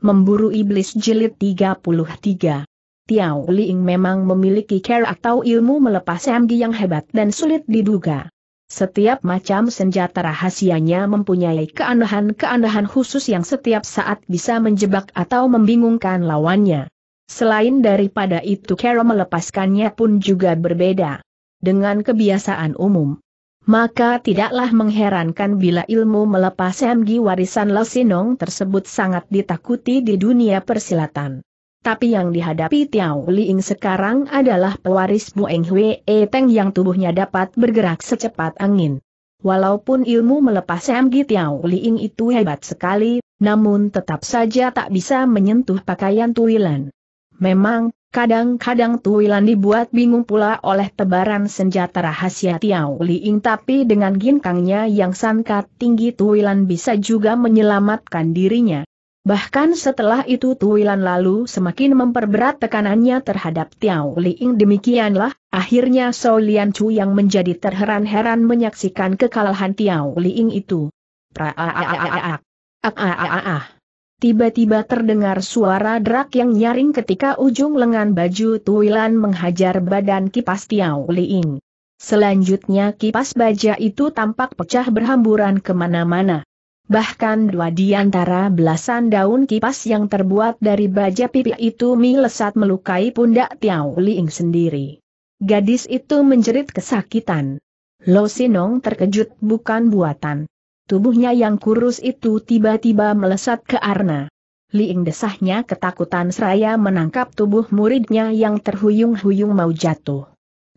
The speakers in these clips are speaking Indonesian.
Memburu Iblis Jilid 33 Tiao Liing memang memiliki care atau ilmu melepas MG yang hebat dan sulit diduga. Setiap macam senjata rahasianya mempunyai keanehan-keanehan khusus yang setiap saat bisa menjebak atau membingungkan lawannya. Selain daripada itu care melepaskannya pun juga berbeda dengan kebiasaan umum maka tidaklah mengherankan bila ilmu melepas MG warisan Lesinong tersebut sangat ditakuti di dunia persilatan. Tapi yang dihadapi Tiao Liing sekarang adalah pewaris Bueng Hwe e Teng yang tubuhnya dapat bergerak secepat angin. Walaupun ilmu melepas MG Tiao Liing itu hebat sekali, namun tetap saja tak bisa menyentuh pakaian Tuilan. Memang, Kadang-kadang Tuilan dibuat bingung pula oleh tebaran senjata rahasia Tiao Liing tapi dengan ginkangnya yang sangkat tinggi Tuilan bisa juga menyelamatkan dirinya. Bahkan setelah itu Tuilan lalu semakin memperberat tekanannya terhadap Tiao Liing demikianlah, akhirnya Shou Lian Chu yang menjadi terheran-heran menyaksikan kekalahan Tiao Liing itu. Tiba-tiba terdengar suara derak yang nyaring ketika ujung lengan baju Tuilan menghajar badan kipas Tiau Liing. Selanjutnya kipas baja itu tampak pecah berhamburan kemana-mana. Bahkan dua di antara belasan daun kipas yang terbuat dari baja pipi itu melesat melukai pundak Tiau Liing sendiri. Gadis itu menjerit kesakitan. Lo Sinong terkejut bukan buatan. Tubuhnya yang kurus itu tiba-tiba melesat ke Arna. Liing desahnya ketakutan seraya menangkap tubuh muridnya yang terhuyung-huyung mau jatuh.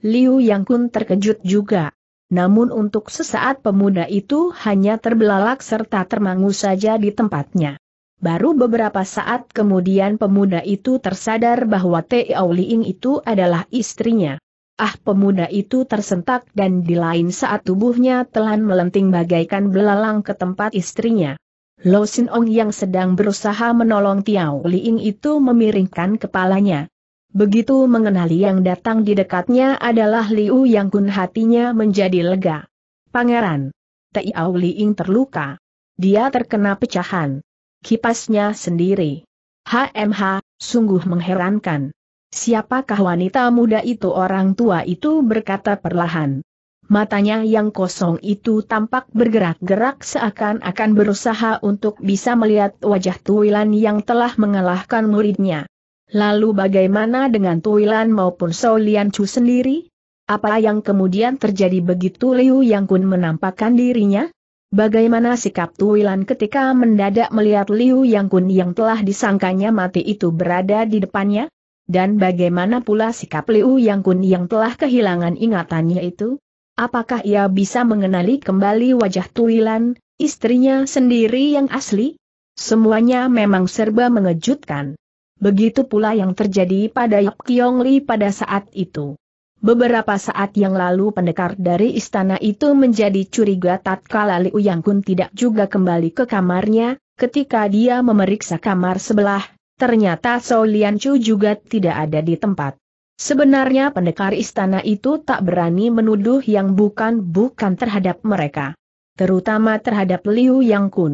Liu Yang Kun terkejut juga. Namun untuk sesaat pemuda itu hanya terbelalak serta termangu saja di tempatnya. Baru beberapa saat kemudian pemuda itu tersadar bahwa Teo Liing itu adalah istrinya. Ah pemuda itu tersentak dan di lain saat tubuhnya telan melenting bagaikan belalang ke tempat istrinya. Lo Sin Ong yang sedang berusaha menolong Tiao Liing itu memiringkan kepalanya. Begitu mengenali yang datang di dekatnya adalah Liu Yang Kun hatinya menjadi lega. Pangeran. Tiao Liing terluka. Dia terkena pecahan. Kipasnya sendiri. HMH, sungguh mengherankan. Siapakah wanita muda itu orang tua itu berkata perlahan. Matanya yang kosong itu tampak bergerak-gerak seakan-akan berusaha untuk bisa melihat wajah Tuilan yang telah mengalahkan muridnya. Lalu bagaimana dengan Tuilan maupun Solian Chu sendiri? Apa yang kemudian terjadi begitu Liu Yang Kun menampakkan dirinya? Bagaimana sikap Tuilan ketika mendadak melihat Liu Yang Kun yang telah disangkanya mati itu berada di depannya? Dan bagaimana pula sikap Liu Yang Kun yang telah kehilangan ingatannya itu? Apakah ia bisa mengenali kembali wajah Tuilan, istrinya sendiri yang asli? Semuanya memang serba mengejutkan. Begitu pula yang terjadi pada Yap Kiong Li pada saat itu. Beberapa saat yang lalu pendekar dari istana itu menjadi curiga tatkala Liu Yang Kun tidak juga kembali ke kamarnya, ketika dia memeriksa kamar sebelah, ternyata Lian Chu juga tidak ada di tempat. Sebenarnya pendekar istana itu tak berani menuduh yang bukan-bukan terhadap mereka. Terutama terhadap Liu Yang Kun.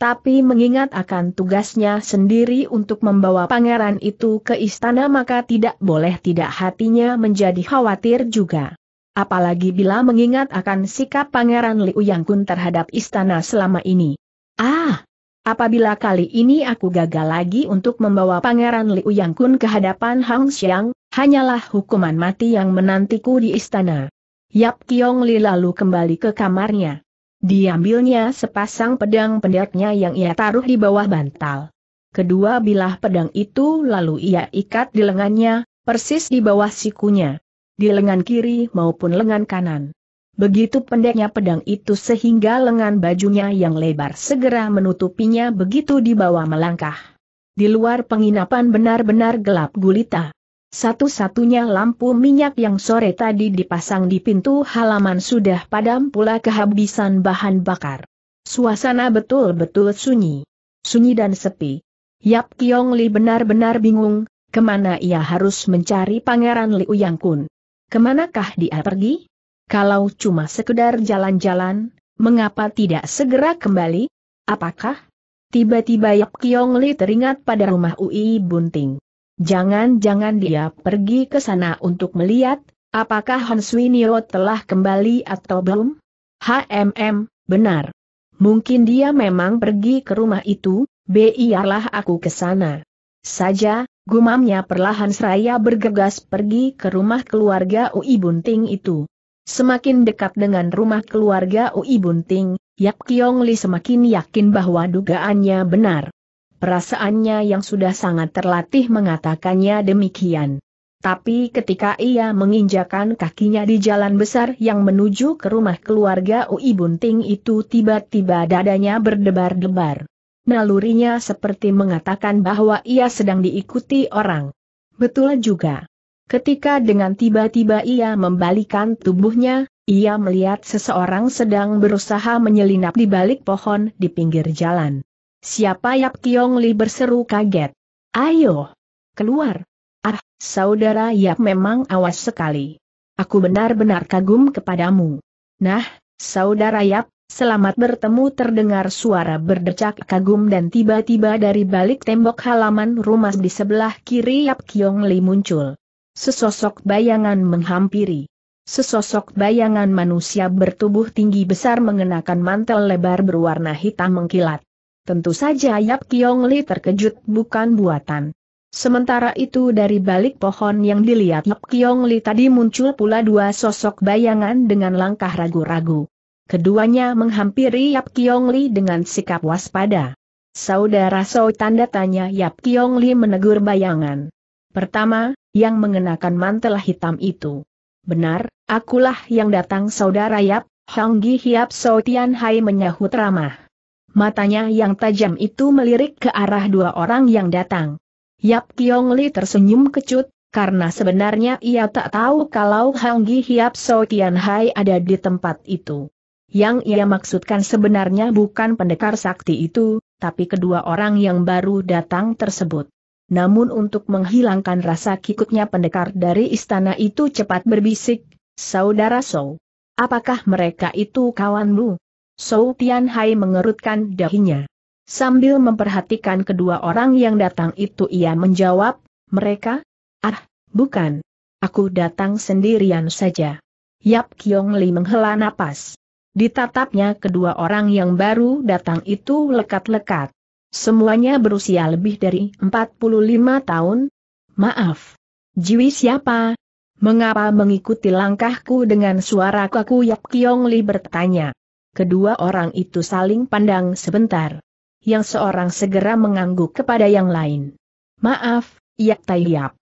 Tapi mengingat akan tugasnya sendiri untuk membawa pangeran itu ke istana maka tidak boleh tidak hatinya menjadi khawatir juga. Apalagi bila mengingat akan sikap pangeran Liu Yang Kun terhadap istana selama ini. Ah, Apabila kali ini aku gagal lagi untuk membawa Pangeran Liu Yang Kun ke hadapan Hang Xiang, hanyalah hukuman mati yang menantiku di istana. Yap Kiong Li lalu kembali ke kamarnya. Diambilnya sepasang pedang pendeknya yang ia taruh di bawah bantal. Kedua bilah pedang itu lalu ia ikat di lengannya, persis di bawah sikunya. Di lengan kiri maupun lengan kanan. Begitu pendeknya pedang itu sehingga lengan bajunya yang lebar segera menutupinya begitu dibawa melangkah. Di luar penginapan benar-benar gelap gulita. Satu-satunya lampu minyak yang sore tadi dipasang di pintu halaman sudah padam pula kehabisan bahan bakar. Suasana betul-betul sunyi. Sunyi dan sepi. Yap Kiong Li benar-benar bingung, kemana ia harus mencari Pangeran Liu Yang Kun. Kemanakah dia pergi? Kalau cuma sekedar jalan-jalan, mengapa tidak segera kembali? Apakah? Tiba-tiba Yap Kiong Li teringat pada rumah Ui Bunting. Jangan-jangan dia pergi ke sana untuk melihat, apakah Hon Swinio telah kembali atau belum? HMM, benar. Mungkin dia memang pergi ke rumah itu, biarlah aku ke sana. Saja, gumamnya perlahan seraya bergegas pergi ke rumah keluarga Ui Bunting itu. Semakin dekat dengan rumah keluarga Ui Bunting, Yap Kiong Li semakin yakin bahwa dugaannya benar. Perasaannya yang sudah sangat terlatih mengatakannya demikian. Tapi ketika ia menginjakan kakinya di jalan besar yang menuju ke rumah keluarga Ui Bunting itu tiba-tiba dadanya berdebar-debar. Nalurinya seperti mengatakan bahwa ia sedang diikuti orang. Betul juga. Ketika dengan tiba-tiba ia membalikan tubuhnya, ia melihat seseorang sedang berusaha menyelinap di balik pohon di pinggir jalan. Siapa Yap Kiong Li berseru kaget. Ayo! Keluar! Ah, saudara Yap memang awas sekali. Aku benar-benar kagum kepadamu. Nah, saudara Yap, Selamat bertemu terdengar suara berdecak kagum dan tiba-tiba dari balik tembok halaman rumah di sebelah kiri Yap Kiong Li muncul sesosok bayangan menghampiri. Sesosok bayangan manusia bertubuh tinggi besar mengenakan mantel lebar berwarna hitam mengkilat. Tentu saja Yap Kiong Li terkejut bukan buatan. Sementara itu dari balik pohon yang dilihat Yap Kiong Li tadi muncul pula dua sosok bayangan dengan langkah ragu-ragu. Keduanya menghampiri Yap Kiong Li dengan sikap waspada. Saudara So tanda tanya Yap Kiong Li menegur bayangan. Pertama, yang mengenakan mantel hitam itu. Benar, akulah yang datang saudara Yap, Gi Hiap So Tian Hai menyahut ramah. Matanya yang tajam itu melirik ke arah dua orang yang datang. Yap Kiong Li tersenyum kecut, karena sebenarnya ia tak tahu kalau Gi Hiap So Tian Hai ada di tempat itu. Yang ia maksudkan sebenarnya bukan pendekar sakti itu, tapi kedua orang yang baru datang tersebut namun untuk menghilangkan rasa kikutnya pendekar dari istana itu cepat berbisik, Saudara Sou. Apakah mereka itu kawanmu? Sou Tian Hai mengerutkan dahinya. Sambil memperhatikan kedua orang yang datang itu ia menjawab, mereka? Ah, bukan. Aku datang sendirian saja. Yap Kiong Li menghela napas. Ditatapnya kedua orang yang baru datang itu lekat-lekat. Semuanya berusia lebih dari 45 tahun? Maaf. Jiwi siapa? Mengapa mengikuti langkahku dengan suara kaku Yap Kiong Li bertanya. Kedua orang itu saling pandang sebentar. Yang seorang segera mengangguk kepada yang lain. Maaf, Yap Tai Yap.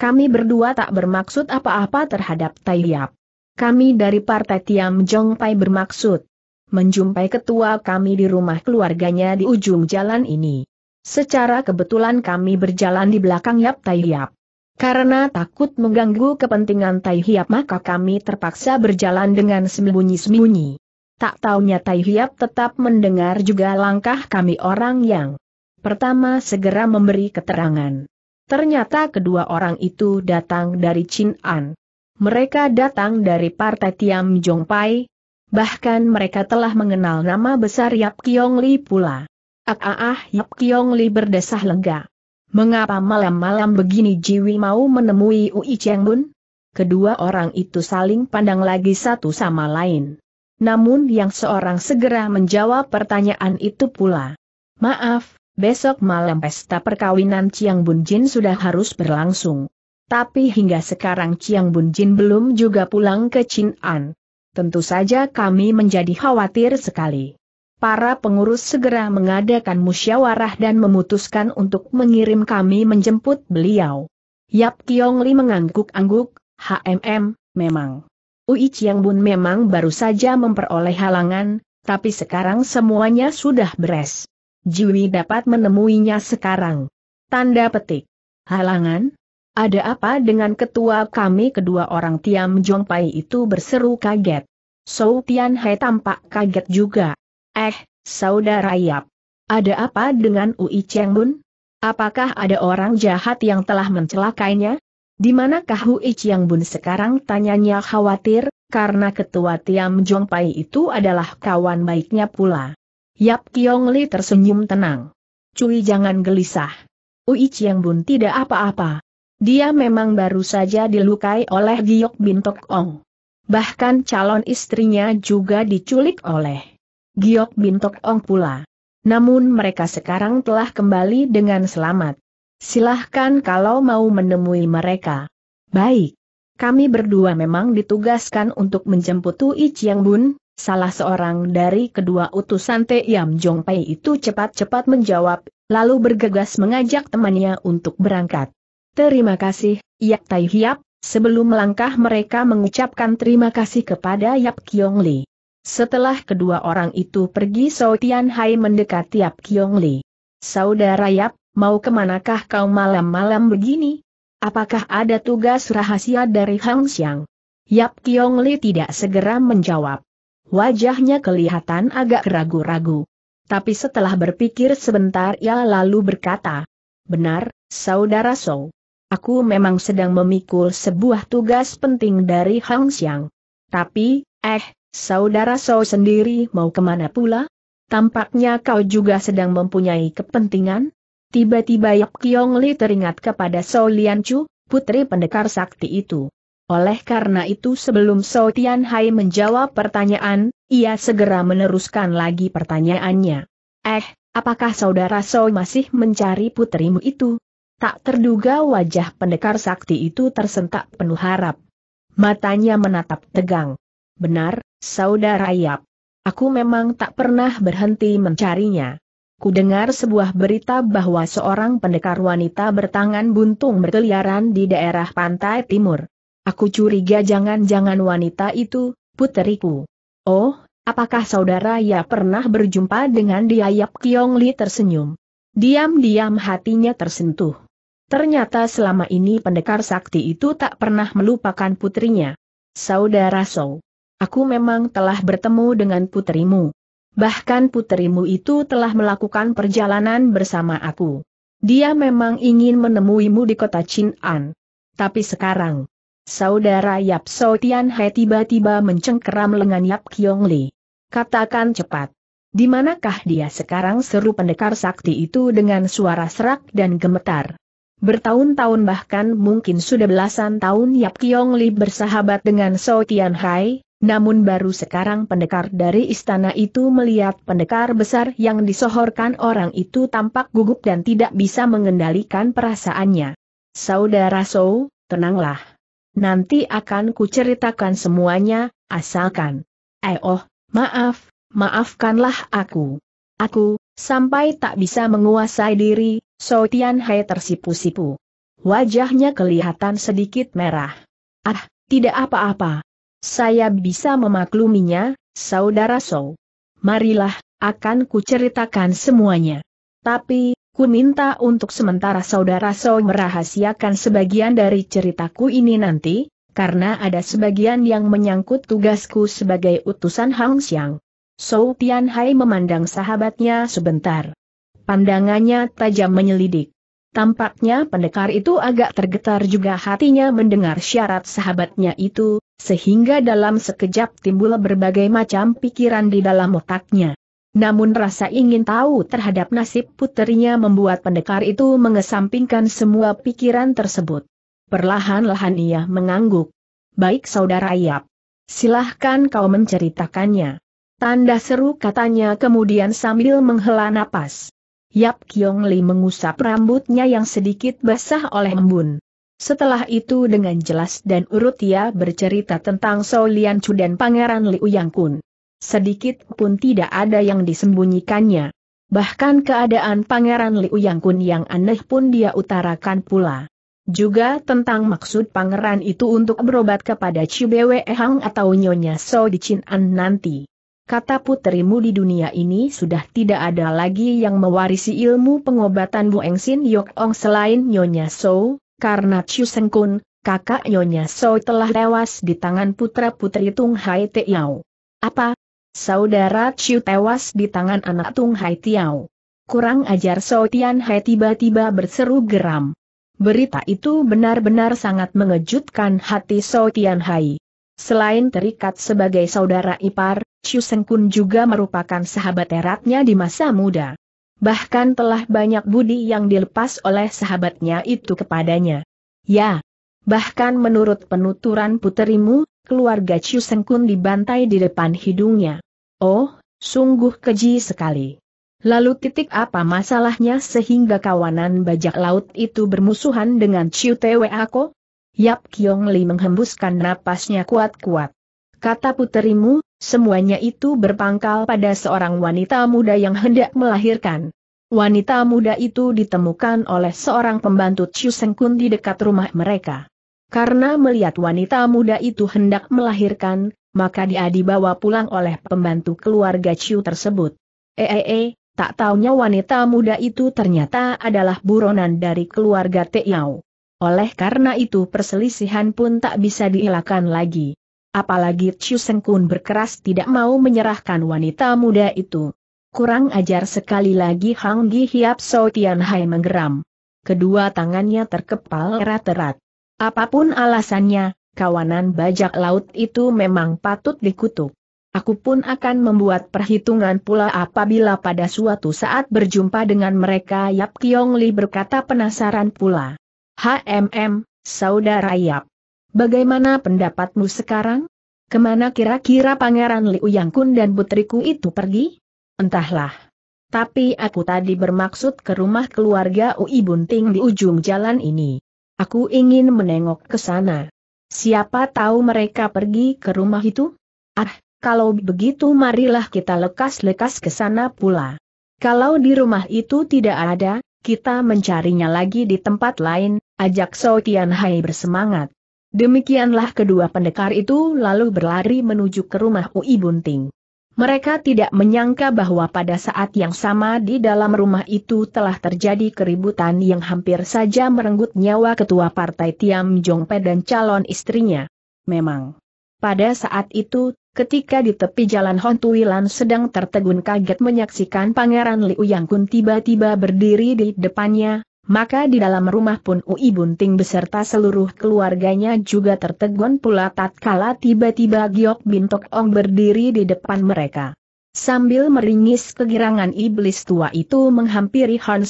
Kami berdua tak bermaksud apa-apa terhadap Tai Yap. Kami dari Partai Tiam Jong Pai bermaksud menjumpai ketua kami di rumah keluarganya di ujung jalan ini. Secara kebetulan kami berjalan di belakang Yap Tai Hiap. Karena takut mengganggu kepentingan Tai Hiap maka kami terpaksa berjalan dengan sembunyi-sembunyi. Tak taunya Tai Hiap tetap mendengar juga langkah kami orang yang pertama segera memberi keterangan. Ternyata kedua orang itu datang dari Chin An. Mereka datang dari Partai Tiam Jong Pai, Bahkan mereka telah mengenal nama besar Yap Kiong Li pula. Ah ah ah Yap Kiong Li berdesah lega. Mengapa malam-malam begini Jiwi mau menemui Ui Cheng Bun? Kedua orang itu saling pandang lagi satu sama lain. Namun yang seorang segera menjawab pertanyaan itu pula. Maaf, besok malam pesta perkawinan Chiang Bun Jin sudah harus berlangsung. Tapi hingga sekarang Chiang Bun Jin belum juga pulang ke Chin An tentu saja kami menjadi khawatir sekali. Para pengurus segera mengadakan musyawarah dan memutuskan untuk mengirim kami menjemput beliau. Yap Kiong Li mengangguk-angguk, HMM, memang. Ui Chiang Bun memang baru saja memperoleh halangan, tapi sekarang semuanya sudah beres. Jiwi dapat menemuinya sekarang. Tanda petik. Halangan? Ada apa dengan ketua kami kedua orang Tiam Jong Pai itu berseru kaget. Sou Tian Hai tampak kaget juga. Eh, saudara Yap. Ada apa dengan Ui Cheng Bun? Apakah ada orang jahat yang telah mencelakainya? Di manakah Ui Cheng Bun sekarang tanyanya khawatir, karena ketua Tiam Pai itu adalah kawan baiknya pula. Yap Kiong Li tersenyum tenang. Cui jangan gelisah. Ui Cheng Bun tidak apa-apa. Dia memang baru saja dilukai oleh Giok Bintok Ong bahkan calon istrinya juga diculik oleh Giok Bintok Ong pula. Namun mereka sekarang telah kembali dengan selamat. Silahkan kalau mau menemui mereka. Baik. Kami berdua memang ditugaskan untuk menjemput Tui Chiang Bun, salah seorang dari kedua utusan Te Yam Jong Pei itu cepat-cepat menjawab, lalu bergegas mengajak temannya untuk berangkat. Terima kasih, Yak Tai Hiap, Sebelum melangkah mereka mengucapkan terima kasih kepada Yap Kiong Li. Setelah kedua orang itu pergi Sao Tian Hai mendekati Yap Kiong Li. Saudara Yap, mau kemanakah kau malam-malam begini? Apakah ada tugas rahasia dari Hang Xiang? Yap Kiong Li tidak segera menjawab. Wajahnya kelihatan agak ragu-ragu. Tapi setelah berpikir sebentar ia lalu berkata, Benar, Saudara Sou. Aku memang sedang memikul sebuah tugas penting dari Hang Xiang. Tapi, eh, saudara Sao sendiri mau kemana pula? Tampaknya kau juga sedang mempunyai kepentingan? Tiba-tiba Yap Kiong Li teringat kepada Sao Lian Chu, putri pendekar sakti itu. Oleh karena itu sebelum Sao Tian Hai menjawab pertanyaan, ia segera meneruskan lagi pertanyaannya. Eh, apakah saudara Sao masih mencari putrimu itu? Tak terduga wajah pendekar sakti itu tersentak penuh harap. Matanya menatap tegang. Benar, saudara Yap. Aku memang tak pernah berhenti mencarinya. Kudengar sebuah berita bahwa seorang pendekar wanita bertangan buntung berkeliaran di daerah pantai timur. Aku curiga jangan-jangan wanita itu, puteriku. Oh, apakah saudara ya pernah berjumpa dengan dia Yap Kiong Li tersenyum? Diam-diam hatinya tersentuh. Ternyata selama ini pendekar sakti itu tak pernah melupakan putrinya. Saudara Sou. Aku memang telah bertemu dengan putrimu. Bahkan putrimu itu telah melakukan perjalanan bersama aku. Dia memang ingin menemuimu di kota Chin'an. Tapi sekarang, saudara Yap So Tianhe tiba-tiba mencengkeram lengan Yap Kyong Li. Katakan cepat. Di manakah dia sekarang seru pendekar sakti itu dengan suara serak dan gemetar? Bertahun-tahun bahkan mungkin sudah belasan tahun Yap Kiong Li bersahabat dengan So Tian Hai, namun baru sekarang pendekar dari istana itu melihat pendekar besar yang disohorkan orang itu tampak gugup dan tidak bisa mengendalikan perasaannya. Saudara So, tenanglah. Nanti akan kuceritakan semuanya, asalkan. Eh oh, maaf, maafkanlah aku. Aku, sampai tak bisa menguasai diri, So Tian Hai tersipu-sipu. Wajahnya kelihatan sedikit merah. Ah, tidak apa-apa. Saya bisa memakluminya, saudara So. Marilah, akan kuceritakan semuanya. Tapi, ku minta untuk sementara saudara So merahasiakan sebagian dari ceritaku ini nanti, karena ada sebagian yang menyangkut tugasku sebagai utusan Hang Xiang. So Tian Hai memandang sahabatnya sebentar. Pandangannya tajam menyelidik. Tampaknya pendekar itu agak tergetar juga hatinya mendengar syarat sahabatnya itu, sehingga dalam sekejap timbul berbagai macam pikiran di dalam otaknya. Namun rasa ingin tahu terhadap nasib puterinya membuat pendekar itu mengesampingkan semua pikiran tersebut. Perlahan-lahan ia mengangguk. Baik saudara Yap. Silahkan kau menceritakannya. Tanda seru katanya kemudian sambil menghela napas. Yap Kiong Li mengusap rambutnya yang sedikit basah oleh embun. Setelah itu dengan jelas dan urut ia bercerita tentang Sou Lian Chu dan Pangeran Liu Yang Kun. Sedikit pun tidak ada yang disembunyikannya. Bahkan keadaan Pangeran Liu Yang Kun yang aneh pun dia utarakan pula. Juga tentang maksud pangeran itu untuk berobat kepada Cibewe Hang atau Nyonya So di An nanti kata puterimu di dunia ini sudah tidak ada lagi yang mewarisi ilmu pengobatan Bu Engsin Yok Ong selain Nyonya So, karena Chu Seng Kun, kakak Nyonya So telah tewas di tangan putra-putri Tung Hai Tiao. Apa? Saudara Chiu tewas di tangan anak Tung Hai Tiao. Kurang ajar So Tian Hai tiba-tiba berseru geram. Berita itu benar-benar sangat mengejutkan hati So Tian Hai. Selain terikat sebagai saudara ipar, Chu Seng Kun juga merupakan sahabat eratnya di masa muda. Bahkan telah banyak budi yang dilepas oleh sahabatnya itu kepadanya. Ya, bahkan menurut penuturan puterimu, keluarga Chu Seng Kun dibantai di depan hidungnya. Oh, sungguh keji sekali. Lalu titik apa masalahnya sehingga kawanan bajak laut itu bermusuhan dengan Chiu Twa Yap Kiong Li menghembuskan napasnya kuat-kuat. Kata puterimu, Semuanya itu berpangkal pada seorang wanita muda yang hendak melahirkan. Wanita muda itu ditemukan oleh seorang pembantu Chiu Sengkun di dekat rumah mereka. Karena melihat wanita muda itu hendak melahirkan, maka dia dibawa pulang oleh pembantu keluarga Chiu tersebut. Eee, eh, eh, eh, tak taunya wanita muda itu ternyata adalah buronan dari keluarga Tiao. Oleh karena itu perselisihan pun tak bisa dielakkan lagi apalagi Chu Sengkun berkeras tidak mau menyerahkan wanita muda itu. Kurang ajar sekali lagi Hang Gi Hiap So Tian Hai menggeram. Kedua tangannya terkepal erat-erat. Apapun alasannya, kawanan bajak laut itu memang patut dikutuk. Aku pun akan membuat perhitungan pula apabila pada suatu saat berjumpa dengan mereka Yap Kiong Li berkata penasaran pula. HMM, Saudara Yap. Bagaimana pendapatmu sekarang? Kemana kira-kira Pangeran Liu Yang Kun dan putriku itu pergi? Entahlah. Tapi aku tadi bermaksud ke rumah keluarga Ui Bunting di ujung jalan ini. Aku ingin menengok ke sana. Siapa tahu mereka pergi ke rumah itu? Ah, kalau begitu marilah kita lekas-lekas ke sana pula. Kalau di rumah itu tidak ada, kita mencarinya lagi di tempat lain, ajak So Tian Hai bersemangat. Demikianlah kedua pendekar itu lalu berlari menuju ke rumah Ui Bunting. Mereka tidak menyangka bahwa pada saat yang sama di dalam rumah itu telah terjadi keributan yang hampir saja merenggut nyawa ketua partai Tiam Jongpe dan calon istrinya. Memang. Pada saat itu, ketika di tepi jalan Hon Tuilan sedang tertegun kaget menyaksikan Pangeran Liu Yang Kun tiba-tiba berdiri di depannya, maka di dalam rumah pun Ui Bunting beserta seluruh keluarganya juga tertegun pula tatkala tiba-tiba Giok Bintok Ong berdiri di depan mereka. Sambil meringis kegirangan iblis tua itu menghampiri Han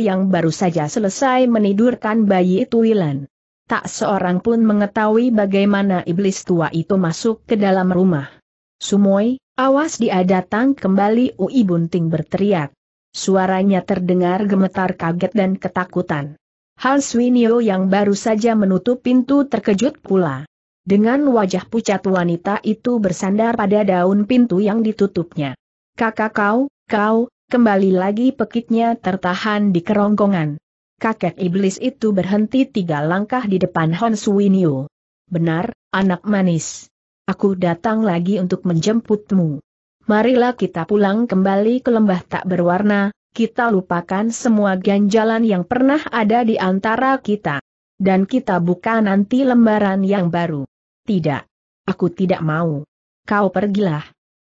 yang baru saja selesai menidurkan bayi Tuilan. Tak seorang pun mengetahui bagaimana iblis tua itu masuk ke dalam rumah. Sumoy, awas dia datang kembali Ui Bunting berteriak. Suaranya terdengar gemetar kaget dan ketakutan. Hal Swinio yang baru saja menutup pintu terkejut pula. Dengan wajah pucat wanita itu bersandar pada daun pintu yang ditutupnya. Kakak kau, kau, kembali lagi pekitnya tertahan di kerongkongan. Kakek iblis itu berhenti tiga langkah di depan Hon Swinio. Benar, anak manis. Aku datang lagi untuk menjemputmu marilah kita pulang kembali ke lembah tak berwarna, kita lupakan semua ganjalan yang pernah ada di antara kita. Dan kita buka nanti lembaran yang baru. Tidak. Aku tidak mau. Kau pergilah.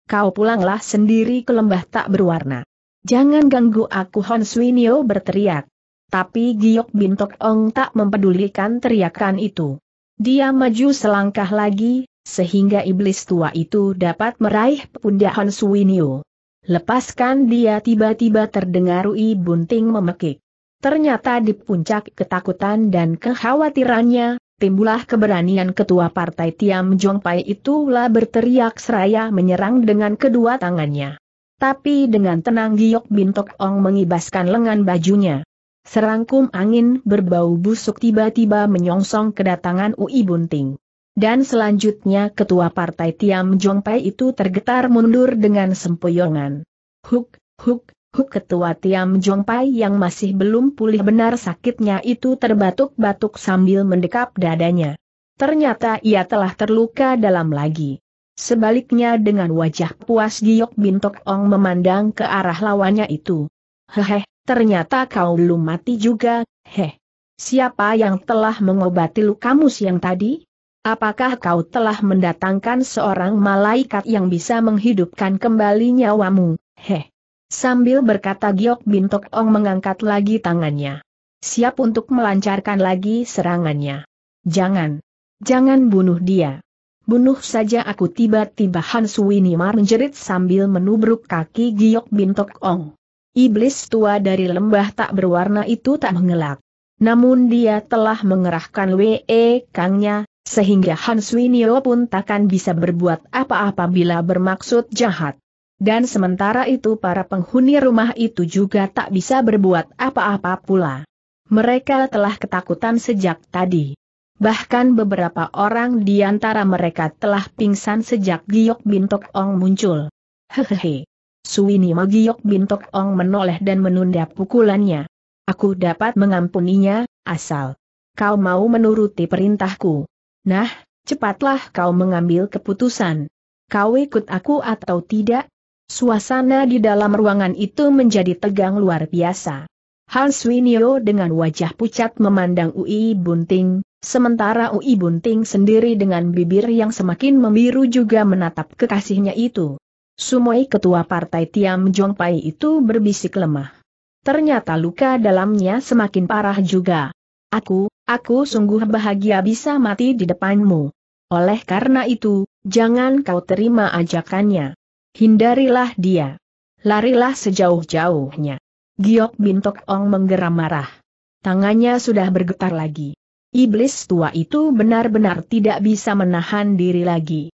Kau pulanglah sendiri ke lembah tak berwarna. Jangan ganggu aku Hon Swinio berteriak. Tapi Giok Bintok Ong tak mempedulikan teriakan itu. Dia maju selangkah lagi, sehingga iblis tua itu dapat meraih pundak Han Suwinyo. Lepaskan dia tiba-tiba terdengar Ui Bunting memekik. Ternyata di puncak ketakutan dan kekhawatirannya, timbulah keberanian ketua partai Tiam Jongpai itulah berteriak seraya menyerang dengan kedua tangannya. Tapi dengan tenang Giok Bintok Ong mengibaskan lengan bajunya. Serangkum angin berbau busuk tiba-tiba menyongsong kedatangan Ui Bunting. Dan selanjutnya ketua partai Tiam Jong Pai itu tergetar mundur dengan sempoyongan. Huk, huk, huk ketua Tiam Jong Pai yang masih belum pulih benar sakitnya itu terbatuk-batuk sambil mendekap dadanya. Ternyata ia telah terluka dalam lagi. Sebaliknya dengan wajah puas Giok Bintok Ong memandang ke arah lawannya itu. Heheh, ternyata kau belum mati juga, heh. Siapa yang telah mengobati lukamu siang tadi? Apakah kau telah mendatangkan seorang malaikat yang bisa menghidupkan kembali nyawamu, heh? Sambil berkata Giok Bintok Ong mengangkat lagi tangannya. Siap untuk melancarkan lagi serangannya. Jangan. Jangan bunuh dia. Bunuh saja aku tiba-tiba Han Mar menjerit sambil menubruk kaki Giok Bintok Ong. Iblis tua dari lembah tak berwarna itu tak mengelak. Namun dia telah mengerahkan WE Kangnya, sehingga Han Swinyo pun takkan bisa berbuat apa-apa bila bermaksud jahat. Dan sementara itu para penghuni rumah itu juga tak bisa berbuat apa-apa pula. Mereka telah ketakutan sejak tadi. Bahkan beberapa orang di antara mereka telah pingsan sejak Giok Bintok Ong muncul. Hehehe. Suwini Giok Bintok Ong menoleh dan menunda pukulannya. Aku dapat mengampuninya, asal. Kau mau menuruti perintahku. Nah, cepatlah kau mengambil keputusan. Kau ikut aku atau tidak? Suasana di dalam ruangan itu menjadi tegang luar biasa. Hans Winio dengan wajah pucat memandang Ui Bunting, sementara Ui Bunting sendiri dengan bibir yang semakin membiru juga menatap kekasihnya itu. Sumoi ketua partai Tiam Jongpai itu berbisik lemah. Ternyata luka dalamnya semakin parah juga. Aku, aku sungguh bahagia bisa mati di depanmu. Oleh karena itu, jangan kau terima ajakannya. Hindarilah dia. Larilah sejauh-jauhnya. Giok Bintok Ong menggeram marah. Tangannya sudah bergetar lagi. Iblis tua itu benar-benar tidak bisa menahan diri lagi.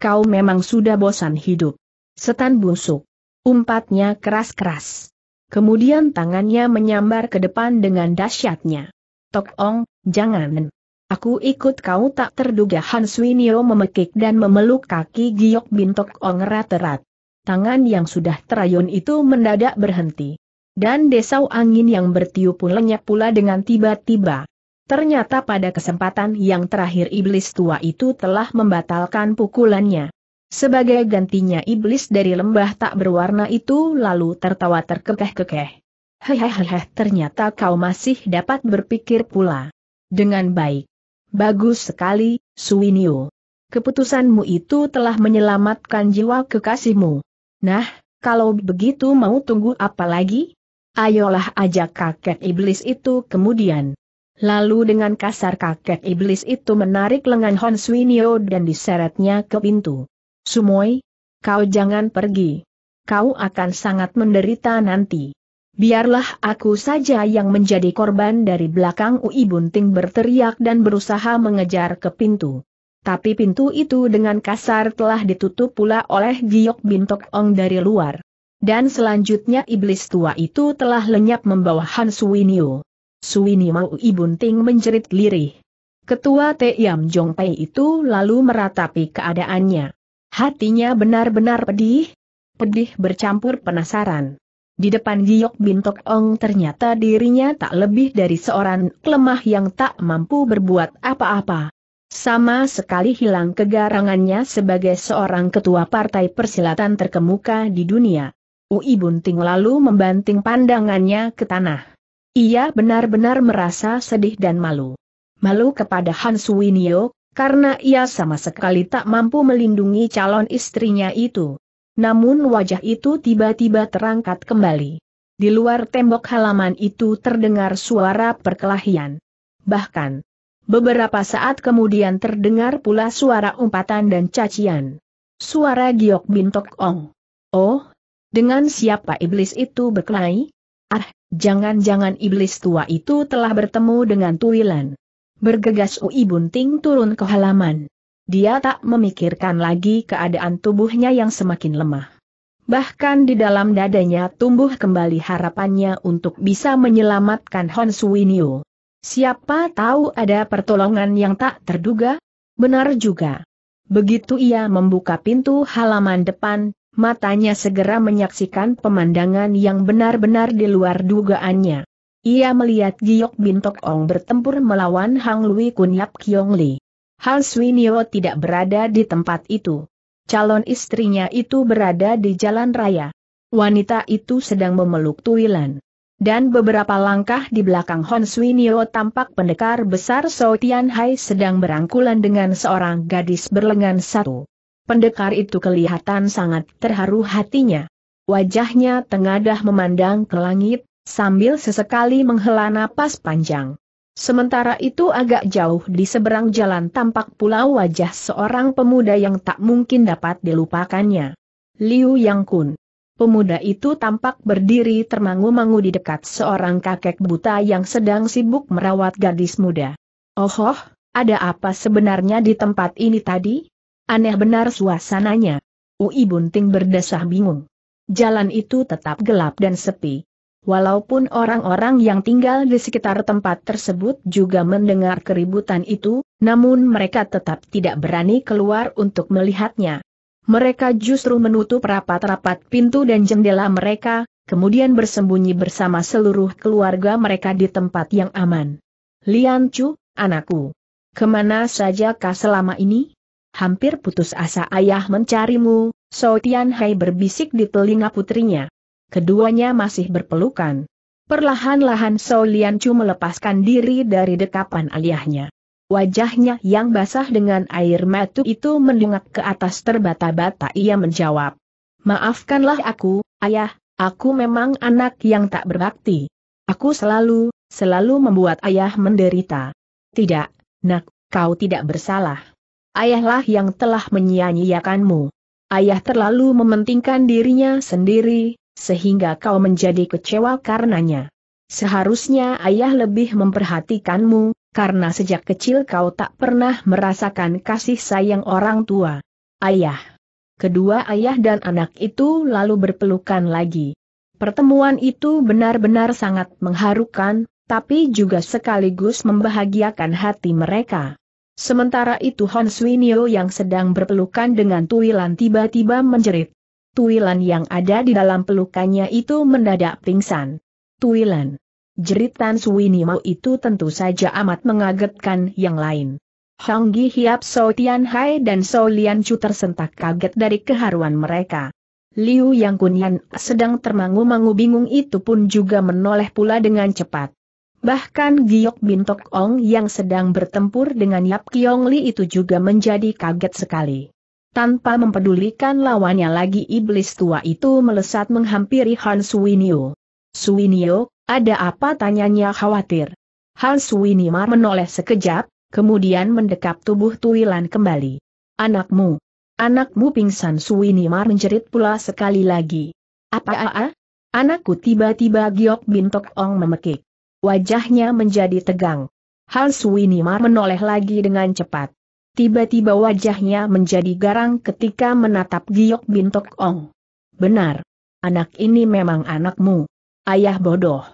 Kau memang sudah bosan hidup. Setan busuk. Umpatnya keras-keras. Kemudian tangannya menyambar ke depan dengan dahsyatnya. Tok Ong, jangan. Aku ikut kau tak terduga Han Swinio memekik dan memeluk kaki Giok Tok Ong rat-rat. Tangan yang sudah terayun itu mendadak berhenti. Dan desau angin yang bertiup pun lenyap pula dengan tiba-tiba. Ternyata pada kesempatan yang terakhir iblis tua itu telah membatalkan pukulannya. Sebagai gantinya iblis dari lembah tak berwarna itu lalu tertawa terkekeh-kekeh. Hehehe, ternyata kau masih dapat berpikir pula. Dengan baik. Bagus sekali, Suwinio. Keputusanmu itu telah menyelamatkan jiwa kekasihmu. Nah, kalau begitu mau tunggu apa lagi? Ayolah ajak kakek iblis itu kemudian. Lalu dengan kasar kakek iblis itu menarik lengan Hon Swinio dan diseretnya ke pintu. Sumoy, kau jangan pergi. Kau akan sangat menderita nanti. Biarlah aku saja yang menjadi korban dari belakang Ui Bunting berteriak dan berusaha mengejar ke pintu. Tapi pintu itu dengan kasar telah ditutup pula oleh Giok Bintok Ong dari luar. Dan selanjutnya iblis tua itu telah lenyap membawa Han Suwinio. mau Ui Bunting menjerit lirih. Ketua Tiam Jong Pei itu lalu meratapi keadaannya. Hatinya benar-benar pedih. Pedih bercampur penasaran. Di depan Giok Bintok Ong ternyata dirinya tak lebih dari seorang lemah yang tak mampu berbuat apa-apa. Sama sekali hilang kegarangannya sebagai seorang ketua partai persilatan terkemuka di dunia. Ui Bunting lalu membanting pandangannya ke tanah. Ia benar-benar merasa sedih dan malu. Malu kepada Han Suwinio, karena ia sama sekali tak mampu melindungi calon istrinya itu namun wajah itu tiba-tiba terangkat kembali. Di luar tembok halaman itu terdengar suara perkelahian. Bahkan, beberapa saat kemudian terdengar pula suara umpatan dan cacian. Suara Giok Bintok Ong. Oh, dengan siapa iblis itu berkelahi? Ah, jangan-jangan iblis tua itu telah bertemu dengan Tuilan. Bergegas Ui Bunting turun ke halaman. Dia tak memikirkan lagi keadaan tubuhnya yang semakin lemah. Bahkan di dalam dadanya tumbuh kembali harapannya untuk bisa menyelamatkan Hon Suwinyo. Siapa tahu ada pertolongan yang tak terduga? Benar juga. Begitu ia membuka pintu halaman depan, matanya segera menyaksikan pemandangan yang benar-benar di luar dugaannya. Ia melihat Giok Bintok Ong bertempur melawan Hang Lui Kunyap Yap Kiong Hans Winio tidak berada di tempat itu. Calon istrinya itu berada di jalan raya. Wanita itu sedang memeluk Tuilan. Dan beberapa langkah di belakang Hans Winio tampak pendekar besar So Tian Hai sedang berangkulan dengan seorang gadis berlengan satu. Pendekar itu kelihatan sangat terharu hatinya. Wajahnya tengadah memandang ke langit, sambil sesekali menghela napas panjang. Sementara itu agak jauh di seberang jalan tampak pula wajah seorang pemuda yang tak mungkin dapat dilupakannya. Liu Yang Kun. Pemuda itu tampak berdiri termangu-mangu di dekat seorang kakek buta yang sedang sibuk merawat gadis muda. Ohoh, oh, ada apa sebenarnya di tempat ini tadi? Aneh benar suasananya. Ui Bunting berdesah bingung. Jalan itu tetap gelap dan sepi. Walaupun orang-orang yang tinggal di sekitar tempat tersebut juga mendengar keributan itu, namun mereka tetap tidak berani keluar untuk melihatnya. Mereka justru menutup rapat-rapat pintu dan jendela mereka, kemudian bersembunyi bersama seluruh keluarga mereka di tempat yang aman. Lian Chu, anakku. Kemana saja kah selama ini? Hampir putus asa ayah mencarimu, So Tian Hai berbisik di telinga putrinya keduanya masih berpelukan. Perlahan-lahan Solian Chu melepaskan diri dari dekapan ayahnya. Wajahnya yang basah dengan air mata itu mendungak ke atas terbata-bata ia menjawab. Maafkanlah aku, ayah, aku memang anak yang tak berbakti. Aku selalu, selalu membuat ayah menderita. Tidak, nak, kau tidak bersalah. Ayahlah yang telah menyia-nyiakanmu. Ayah terlalu mementingkan dirinya sendiri, sehingga kau menjadi kecewa karenanya. Seharusnya ayah lebih memperhatikanmu, karena sejak kecil kau tak pernah merasakan kasih sayang orang tua. Ayah. Kedua ayah dan anak itu lalu berpelukan lagi. Pertemuan itu benar-benar sangat mengharukan, tapi juga sekaligus membahagiakan hati mereka. Sementara itu Hon Swinio yang sedang berpelukan dengan Tuilan tiba-tiba menjerit. Tuilan yang ada di dalam pelukannya itu mendadak pingsan. Tuilan. Jeritan Suwini Mau itu tentu saja amat mengagetkan yang lain. Hang Gi Hiap So Tian Hai dan So Lian Chu tersentak kaget dari keharuan mereka. Liu Yang Kunyan sedang termangu-mangu bingung itu pun juga menoleh pula dengan cepat. Bahkan Giok Bin Ong yang sedang bertempur dengan Yap Kiong Li itu juga menjadi kaget sekali. Tanpa mempedulikan lawannya lagi iblis tua itu melesat menghampiri Hans Suinio. Suinio, ada apa tanyanya khawatir. Han Suinimar menoleh sekejap, kemudian mendekap tubuh Tuilan kembali. Anakmu. Anakmu pingsan Suinimar menjerit pula sekali lagi. Apa apa Anakku tiba-tiba Giok Bintok Ong memekik. Wajahnya menjadi tegang. Hans Mar menoleh lagi dengan cepat. Tiba-tiba wajahnya menjadi garang ketika menatap Giok Bin Ong. Benar. Anak ini memang anakmu. Ayah bodoh.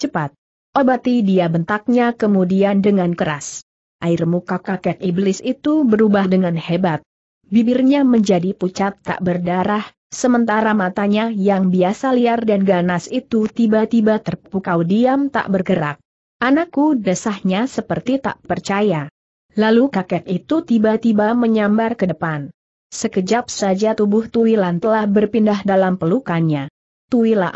Cepat. Obati dia bentaknya kemudian dengan keras. Air muka kakek iblis itu berubah dengan hebat. Bibirnya menjadi pucat tak berdarah, sementara matanya yang biasa liar dan ganas itu tiba-tiba terpukau diam tak bergerak. Anakku desahnya seperti tak percaya. Lalu kakek itu tiba-tiba menyambar ke depan. Sekejap saja tubuh Tuilan telah berpindah dalam pelukannya. Tuila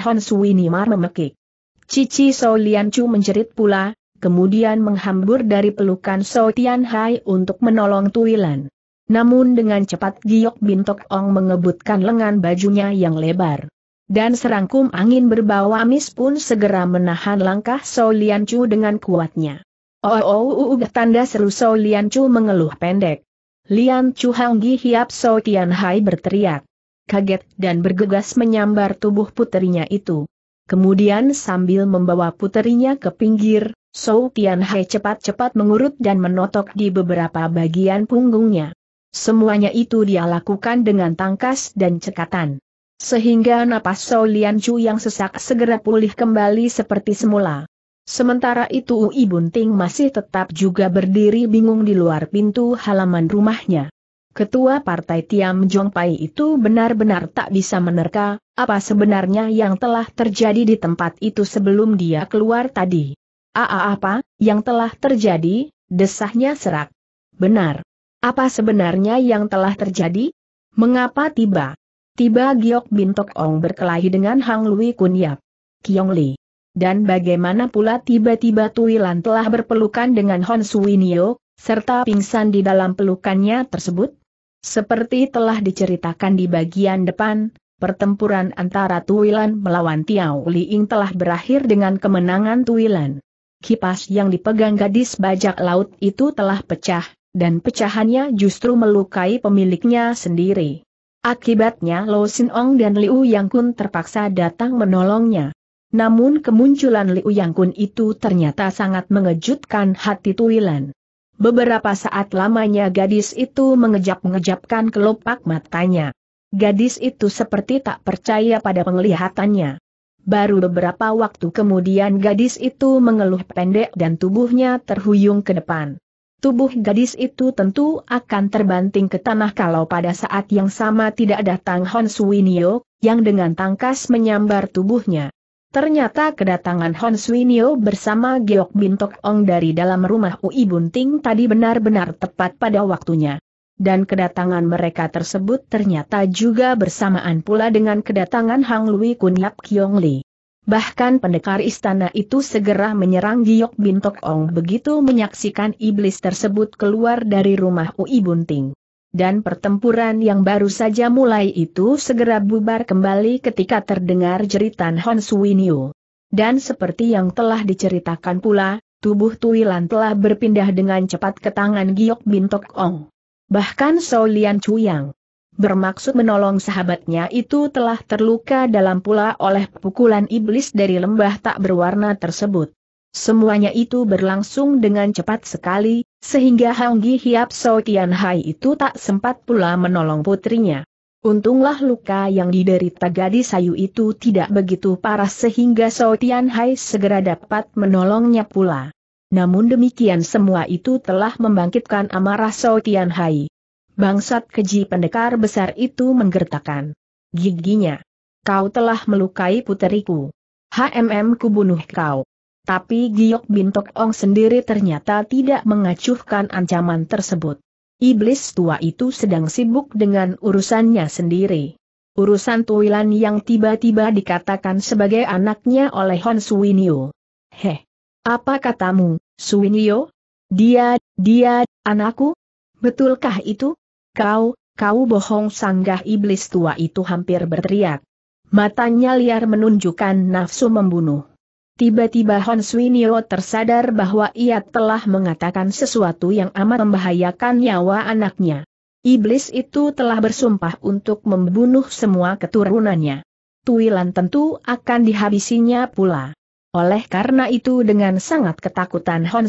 Hon Sui Nimar memekik. Cici Lian Chu menjerit pula, kemudian menghambur dari pelukan So Tian Hai untuk menolong Tuilan. Namun dengan cepat Giok Bintok Ong mengebutkan lengan bajunya yang lebar. Dan serangkum angin berbau amis pun segera menahan langkah So Lian Chu dengan kuatnya. Oh oh, oh, oh uugah tanda seru So Lian Chu mengeluh pendek. Lian Chu Gi Hiap So Tian Hai berteriak. Kaget dan bergegas menyambar tubuh puterinya itu. Kemudian sambil membawa puterinya ke pinggir, So Tian Hai cepat-cepat mengurut dan menotok di beberapa bagian punggungnya. Semuanya itu dia lakukan dengan tangkas dan cekatan. Sehingga napas So Lian Chu yang sesak segera pulih kembali seperti semula. Sementara itu Ui Bunting masih tetap juga berdiri bingung di luar pintu halaman rumahnya. Ketua Partai Tiam Jong Pai itu benar-benar tak bisa menerka, apa sebenarnya yang telah terjadi di tempat itu sebelum dia keluar tadi. Aa apa, yang telah terjadi, desahnya serak. Benar. Apa sebenarnya yang telah terjadi? Mengapa tiba? Tiba Giok Bintok Ong berkelahi dengan Hang Lui Kunyap. Kiong Li dan bagaimana pula tiba-tiba Tuilan telah berpelukan dengan Hon Suinio, serta pingsan di dalam pelukannya tersebut? Seperti telah diceritakan di bagian depan, pertempuran antara Tuilan melawan Tiao Liing telah berakhir dengan kemenangan Tuilan. Kipas yang dipegang gadis bajak laut itu telah pecah, dan pecahannya justru melukai pemiliknya sendiri. Akibatnya Lo Sin Ong dan Liu Yang Kun terpaksa datang menolongnya. Namun kemunculan Liu Yang itu ternyata sangat mengejutkan hati Tuilan. Beberapa saat lamanya gadis itu mengejap-ngejapkan kelopak matanya. Gadis itu seperti tak percaya pada penglihatannya. Baru beberapa waktu kemudian gadis itu mengeluh pendek dan tubuhnya terhuyung ke depan. Tubuh gadis itu tentu akan terbanting ke tanah kalau pada saat yang sama tidak datang Hon Suinio, yang dengan tangkas menyambar tubuhnya. Ternyata kedatangan Hon Swinyo bersama Geok Bintok Ong dari dalam rumah Ui Bunting tadi benar-benar tepat pada waktunya. Dan kedatangan mereka tersebut ternyata juga bersamaan pula dengan kedatangan Hang Lui Kun Yap Li. Bahkan pendekar istana itu segera menyerang Giok Bintok Ong begitu menyaksikan iblis tersebut keluar dari rumah Ui Bunting dan pertempuran yang baru saja mulai itu segera bubar kembali ketika terdengar jeritan Hon Suwinyu. Dan seperti yang telah diceritakan pula, tubuh Tuilan telah berpindah dengan cepat ke tangan Giok Bintok Ong. Bahkan Chu Chuyang bermaksud menolong sahabatnya itu telah terluka dalam pula oleh pukulan iblis dari lembah tak berwarna tersebut. Semuanya itu berlangsung dengan cepat sekali, sehingga Gi Hiap So Hai itu tak sempat pula menolong putrinya. Untunglah luka yang diderita gadis sayu itu tidak begitu parah sehingga So Hai segera dapat menolongnya pula. Namun demikian semua itu telah membangkitkan amarah So Hai. Bangsat keji pendekar besar itu menggertakkan giginya. Kau telah melukai puteriku. HMM kubunuh kau. Tapi Giok Bintok Ong sendiri ternyata tidak mengacuhkan ancaman tersebut. Iblis tua itu sedang sibuk dengan urusannya sendiri. Urusan Tuilan yang tiba-tiba dikatakan sebagai anaknya oleh Hon Suwinyo. Heh, apa katamu, Suwinyo? Dia, dia, anakku? Betulkah itu? Kau, kau bohong sanggah iblis tua itu hampir berteriak. Matanya liar menunjukkan nafsu membunuh. Tiba-tiba Hon Swinio tersadar bahwa ia telah mengatakan sesuatu yang amat membahayakan nyawa anaknya. Iblis itu telah bersumpah untuk membunuh semua keturunannya. Tuilan tentu akan dihabisinya pula. Oleh karena itu dengan sangat ketakutan Hon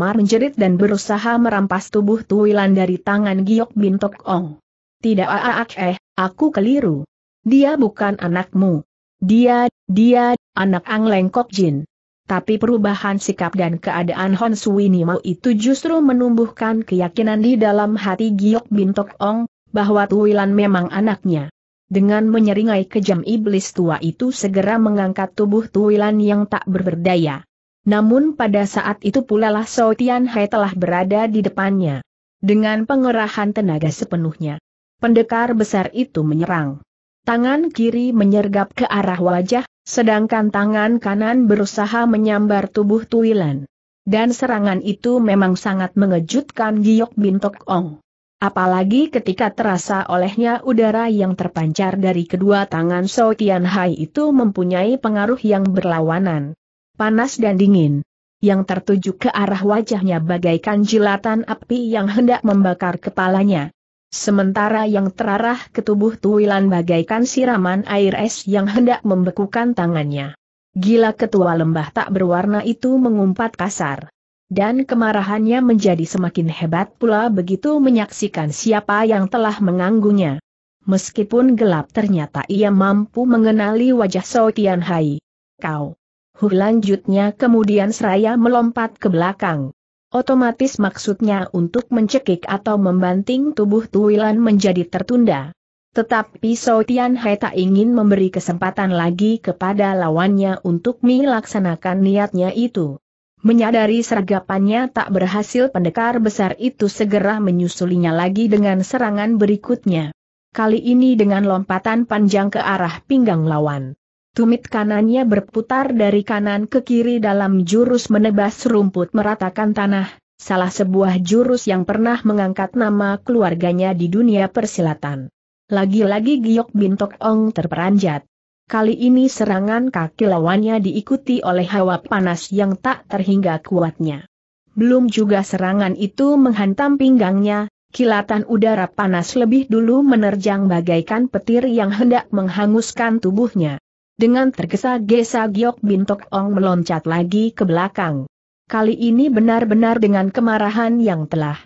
Mar menjerit dan berusaha merampas tubuh Tuilan dari tangan Giok Bintok Ong. Tidak aak ah, ah, ah, eh, aku keliru. Dia bukan anakmu. Dia, dia, anak Ang Lengkok Jin. Tapi perubahan sikap dan keadaan Hon Suwini Mau itu justru menumbuhkan keyakinan di dalam hati Giok Bintok Ong, bahwa Tuwilan memang anaknya. Dengan menyeringai kejam iblis tua itu segera mengangkat tubuh Tuwilan yang tak berberdaya. Namun pada saat itu pula lah So Tian Hai telah berada di depannya. Dengan pengerahan tenaga sepenuhnya. Pendekar besar itu menyerang. Tangan kiri menyergap ke arah wajah, sedangkan tangan kanan berusaha menyambar tubuh Tuilan. Dan serangan itu memang sangat mengejutkan Giok Bintok Ong. Apalagi ketika terasa olehnya udara yang terpancar dari kedua tangan So Tian Hai itu mempunyai pengaruh yang berlawanan. Panas dan dingin. Yang tertuju ke arah wajahnya bagaikan jilatan api yang hendak membakar kepalanya. Sementara yang terarah ke tubuh Tuwilan bagaikan siraman air es yang hendak membekukan tangannya. Gila ketua lembah tak berwarna itu mengumpat kasar. Dan kemarahannya menjadi semakin hebat pula begitu menyaksikan siapa yang telah mengganggunya. Meskipun gelap ternyata ia mampu mengenali wajah So Tian Hai. Kau. Huh lanjutnya kemudian seraya melompat ke belakang. Otomatis maksudnya untuk mencekik atau membanting tubuh tuilan menjadi tertunda. Tetapi Sautian Tian Hai tak ingin memberi kesempatan lagi kepada lawannya untuk melaksanakan niatnya itu. Menyadari sergapannya tak berhasil pendekar besar itu segera menyusulinya lagi dengan serangan berikutnya. Kali ini dengan lompatan panjang ke arah pinggang lawan. Tumit kanannya berputar dari kanan ke kiri dalam jurus menebas rumput meratakan tanah, salah sebuah jurus yang pernah mengangkat nama keluarganya di dunia persilatan. Lagi-lagi Giok Bintok Ong terperanjat. Kali ini serangan kaki lawannya diikuti oleh hawa panas yang tak terhingga kuatnya. Belum juga serangan itu menghantam pinggangnya, kilatan udara panas lebih dulu menerjang bagaikan petir yang hendak menghanguskan tubuhnya. Dengan tergesa-gesa Giok Bintok Ong meloncat lagi ke belakang. Kali ini benar-benar dengan kemarahan yang telah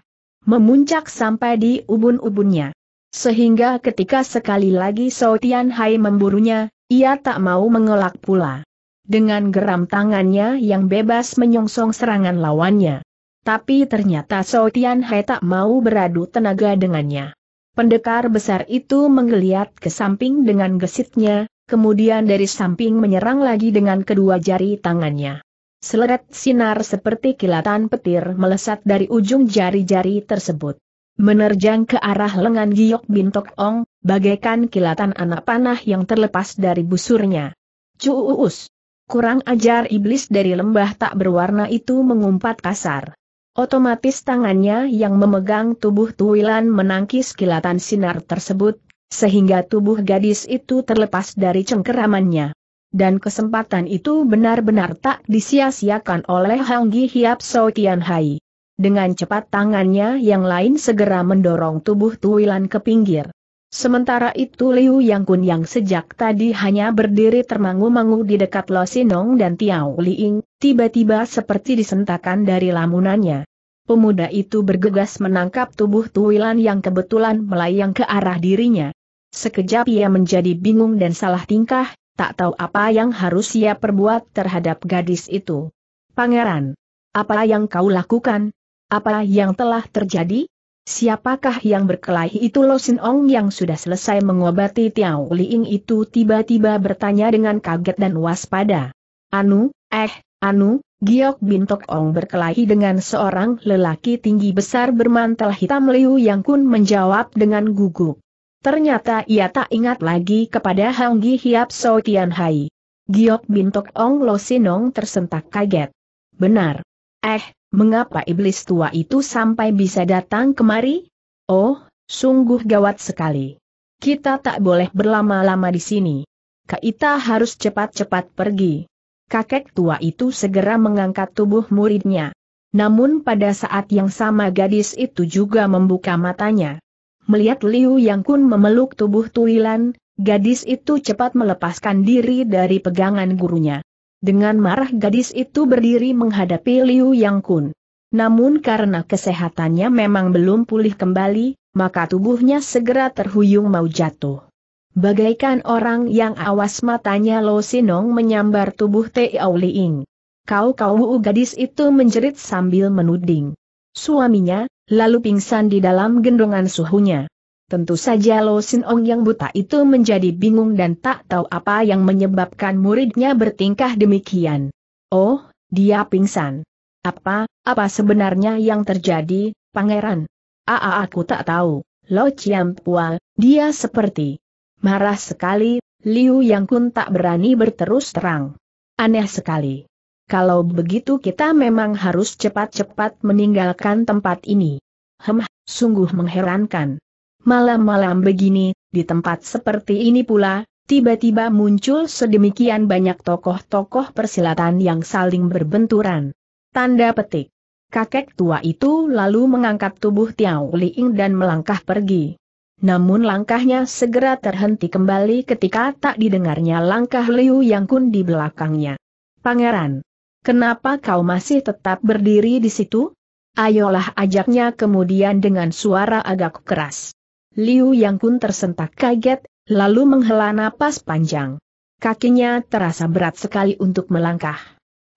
memuncak sampai di ubun-ubunnya. Sehingga ketika sekali lagi Sao Tian Hai memburunya, ia tak mau mengelak pula. Dengan geram tangannya yang bebas menyongsong serangan lawannya. Tapi ternyata Sao Tian Hai tak mau beradu tenaga dengannya. Pendekar besar itu menggeliat ke samping dengan gesitnya, kemudian dari samping menyerang lagi dengan kedua jari tangannya. Seleret sinar seperti kilatan petir melesat dari ujung jari-jari tersebut. Menerjang ke arah lengan Giok Bintok Ong, bagaikan kilatan anak panah yang terlepas dari busurnya. Cuuus! Kurang ajar iblis dari lembah tak berwarna itu mengumpat kasar. Otomatis tangannya yang memegang tubuh Tuwilan menangkis kilatan sinar tersebut, sehingga tubuh gadis itu terlepas dari cengkeramannya. Dan kesempatan itu benar-benar tak disia-siakan oleh Gi Hiap So Tian Hai. Dengan cepat tangannya yang lain segera mendorong tubuh Tuilan ke pinggir. Sementara itu Liu Yang Kun yang sejak tadi hanya berdiri termangu-mangu di dekat Lo Sinong dan Tiao Liing, tiba-tiba seperti disentakan dari lamunannya. Pemuda itu bergegas menangkap tubuh Tuilan yang kebetulan melayang ke arah dirinya. Sekejap ia menjadi bingung dan salah tingkah, tak tahu apa yang harus ia perbuat terhadap gadis itu. Pangeran, apa yang kau lakukan? Apa yang telah terjadi? Siapakah yang berkelahi itu Lo Sin Ong yang sudah selesai mengobati Tiao Li Liing itu tiba-tiba bertanya dengan kaget dan waspada. Anu, eh, Anu, Giok Bintok Ong berkelahi dengan seorang lelaki tinggi besar bermantel hitam Liu Yang Kun menjawab dengan gugup. Ternyata ia tak ingat lagi kepada Hang Gi Hiap So Tian Hai. Giok Bintok Ong Lo Sinong tersentak kaget. Benar. Eh, mengapa iblis tua itu sampai bisa datang kemari? Oh, sungguh gawat sekali. Kita tak boleh berlama-lama di sini. Kita harus cepat-cepat pergi. Kakek tua itu segera mengangkat tubuh muridnya. Namun pada saat yang sama gadis itu juga membuka matanya. Melihat Liu Yang Kun memeluk tubuh Tuilan, gadis itu cepat melepaskan diri dari pegangan gurunya. Dengan marah gadis itu berdiri menghadapi Liu Yang Kun. Namun karena kesehatannya memang belum pulih kembali, maka tubuhnya segera terhuyung mau jatuh. Bagaikan orang yang awas matanya Lo Sinong menyambar tubuh Tiao Liing. Kau-kau gadis itu menjerit sambil menuding. Suaminya, lalu pingsan di dalam gendongan suhunya. Tentu saja Lo Sin Ong yang buta itu menjadi bingung dan tak tahu apa yang menyebabkan muridnya bertingkah demikian. Oh, dia pingsan. Apa, apa sebenarnya yang terjadi, pangeran? Aa aku tak tahu, Lo Chiam Pua, dia seperti marah sekali, Liu Yang Kun tak berani berterus terang. Aneh sekali. Kalau begitu kita memang harus cepat-cepat meninggalkan tempat ini. Hem, sungguh mengherankan. Malam-malam begini, di tempat seperti ini pula, tiba-tiba muncul sedemikian banyak tokoh-tokoh persilatan yang saling berbenturan. Tanda petik. Kakek tua itu lalu mengangkat tubuh Tiao Liing dan melangkah pergi. Namun langkahnya segera terhenti kembali ketika tak didengarnya langkah Liu Yang Kun di belakangnya. Pangeran, kenapa kau masih tetap berdiri di situ? Ayolah ajaknya kemudian dengan suara agak keras. Liu Yang Kun tersentak kaget, lalu menghela napas panjang. Kakinya terasa berat sekali untuk melangkah.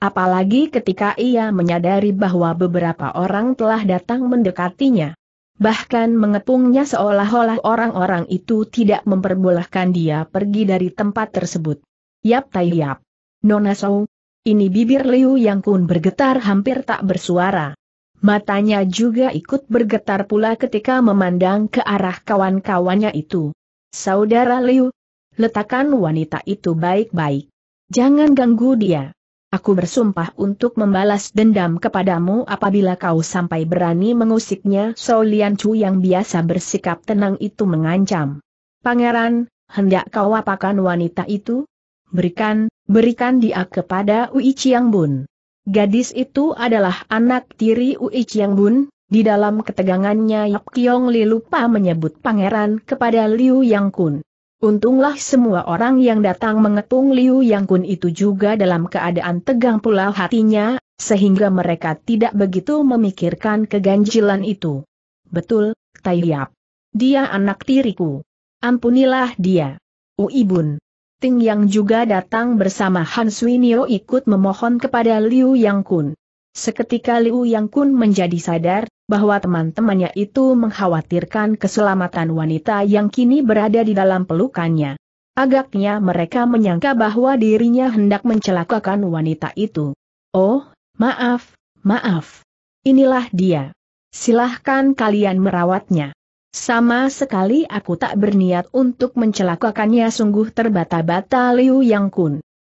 Apalagi ketika ia menyadari bahwa beberapa orang telah datang mendekatinya. Bahkan mengepungnya seolah-olah orang-orang itu tidak memperbolehkan dia pergi dari tempat tersebut. Yap tai yap. Nona Sou, ini bibir Liu Yang Kun bergetar hampir tak bersuara. Matanya juga ikut bergetar pula ketika memandang ke arah kawan-kawannya itu. Saudara Liu, letakkan wanita itu baik-baik. Jangan ganggu dia. Aku bersumpah untuk membalas dendam kepadamu apabila kau sampai berani mengusiknya. Shou Lian Chu yang biasa bersikap tenang itu mengancam. Pangeran, hendak kau apakan wanita itu? Berikan, Berikan dia kepada Ui Chiang Bun. Gadis itu adalah anak tiri Ui Chiang Bun, di dalam ketegangannya Yap Kiong Li lupa menyebut pangeran kepada Liu Yang Kun. Untunglah semua orang yang datang mengepung Liu Yang Kun itu juga dalam keadaan tegang pula hatinya, sehingga mereka tidak begitu memikirkan keganjilan itu. Betul, Tai Yap. Dia anak tiriku. Ampunilah dia. Uibun. Ting yang juga datang bersama Han Swinio ikut memohon kepada Liu Yang Kun. Seketika Liu Yang Kun menjadi sadar, bahwa teman-temannya itu mengkhawatirkan keselamatan wanita yang kini berada di dalam pelukannya. Agaknya mereka menyangka bahwa dirinya hendak mencelakakan wanita itu. Oh, maaf, maaf. Inilah dia. Silahkan kalian merawatnya. Sama sekali aku tak berniat untuk mencelakakannya sungguh terbata-bata Liu Yang Kun.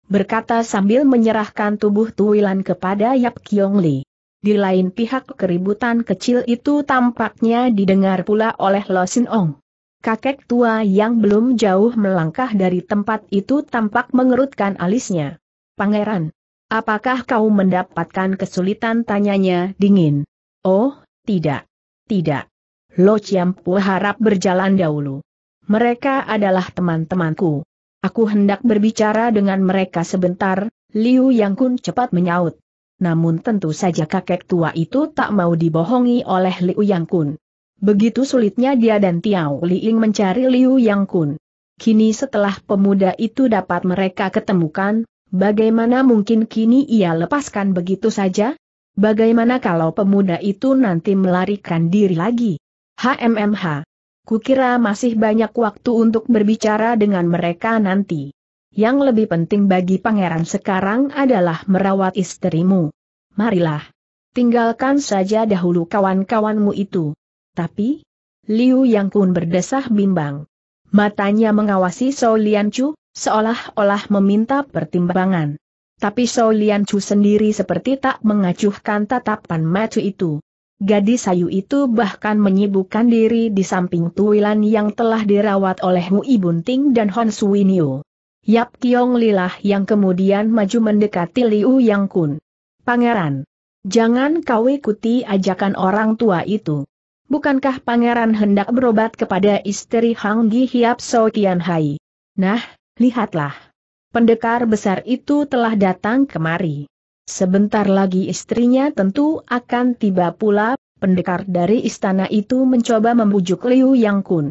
Berkata sambil menyerahkan tubuh Tuilan kepada Yap Kiong Li. Di lain pihak keributan kecil itu tampaknya didengar pula oleh Lo Sin Ong. Kakek tua yang belum jauh melangkah dari tempat itu tampak mengerutkan alisnya. Pangeran, apakah kau mendapatkan kesulitan tanyanya dingin? Oh, tidak. Tidak. Lo Chiampu harap berjalan dahulu. Mereka adalah teman-temanku. Aku hendak berbicara dengan mereka sebentar, Liu Yang Kun cepat menyaut. Namun tentu saja kakek tua itu tak mau dibohongi oleh Liu Yang Kun. Begitu sulitnya dia dan Tiao Liing mencari Liu Yang Kun. Kini setelah pemuda itu dapat mereka ketemukan, bagaimana mungkin kini ia lepaskan begitu saja? Bagaimana kalau pemuda itu nanti melarikan diri lagi? HMMH. Kukira masih banyak waktu untuk berbicara dengan mereka nanti. Yang lebih penting bagi pangeran sekarang adalah merawat istrimu. Marilah. Tinggalkan saja dahulu kawan-kawanmu itu. Tapi, Liu Yang Kun berdesah bimbang. Matanya mengawasi Shou Lian Chu, seolah-olah meminta pertimbangan. Tapi Shou Lian Chu sendiri seperti tak mengacuhkan tatapan mata itu. Gadis sayu itu bahkan menyibukkan diri di samping Tuilan yang telah dirawat oleh Hui Bunting dan Hon Suinio. Yap Kiong Lilah yang kemudian maju mendekati Liu Yang Kun. Pangeran, jangan kau ikuti ajakan orang tua itu. Bukankah pangeran hendak berobat kepada istri Hang Gi Hiap So Kian Hai? Nah, lihatlah. Pendekar besar itu telah datang kemari. Sebentar lagi istrinya tentu akan tiba pula, pendekar dari istana itu mencoba membujuk Liu Yang Kun.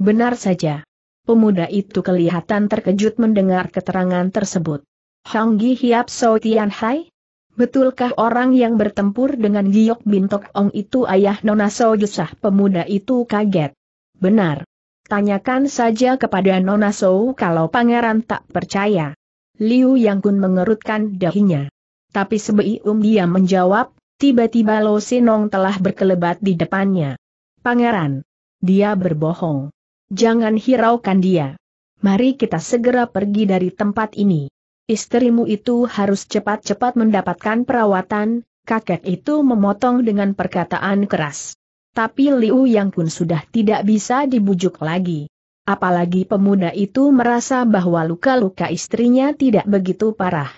Benar saja. Pemuda itu kelihatan terkejut mendengar keterangan tersebut. Hang Gi Hiap So Tian Hai? Betulkah orang yang bertempur dengan Giok bin Tok Ong itu ayah Nona So Yusah? Pemuda itu kaget. Benar. Tanyakan saja kepada Nona So kalau pangeran tak percaya. Liu Yang Kun mengerutkan dahinya. Tapi sebelum dia menjawab, tiba-tiba Lo Sinong telah berkelebat di depannya. Pangeran. Dia berbohong. Jangan hiraukan dia. Mari kita segera pergi dari tempat ini. Istrimu itu harus cepat-cepat mendapatkan perawatan, kakek itu memotong dengan perkataan keras. Tapi Liu Yang pun sudah tidak bisa dibujuk lagi. Apalagi pemuda itu merasa bahwa luka-luka istrinya tidak begitu parah.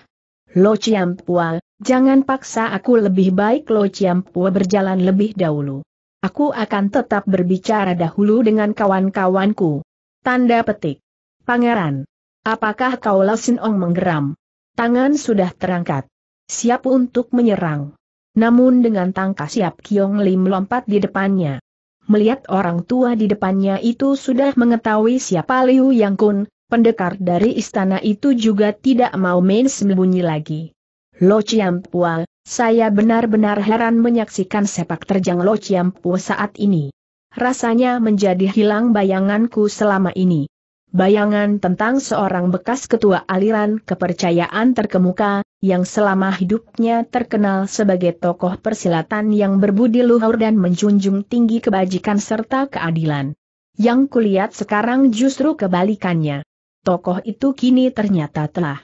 Lo Pua, jangan paksa aku lebih baik Lo Pua berjalan lebih dahulu. Aku akan tetap berbicara dahulu dengan kawan-kawanku. Tanda petik. Pangeran. Apakah kau Ong menggeram? Tangan sudah terangkat. Siap untuk menyerang. Namun dengan tangka siap Kiong Lim melompat di depannya. Melihat orang tua di depannya itu sudah mengetahui siapa Liu Yang Kun, pendekar dari istana itu juga tidak mau main sembunyi lagi. Lo Chiampua, saya benar-benar heran menyaksikan sepak terjang Lo Chiampua saat ini. Rasanya menjadi hilang bayanganku selama ini. Bayangan tentang seorang bekas ketua aliran kepercayaan terkemuka, yang selama hidupnya terkenal sebagai tokoh persilatan yang berbudi luhur dan menjunjung tinggi kebajikan serta keadilan. Yang kulihat sekarang justru kebalikannya tokoh itu kini ternyata telah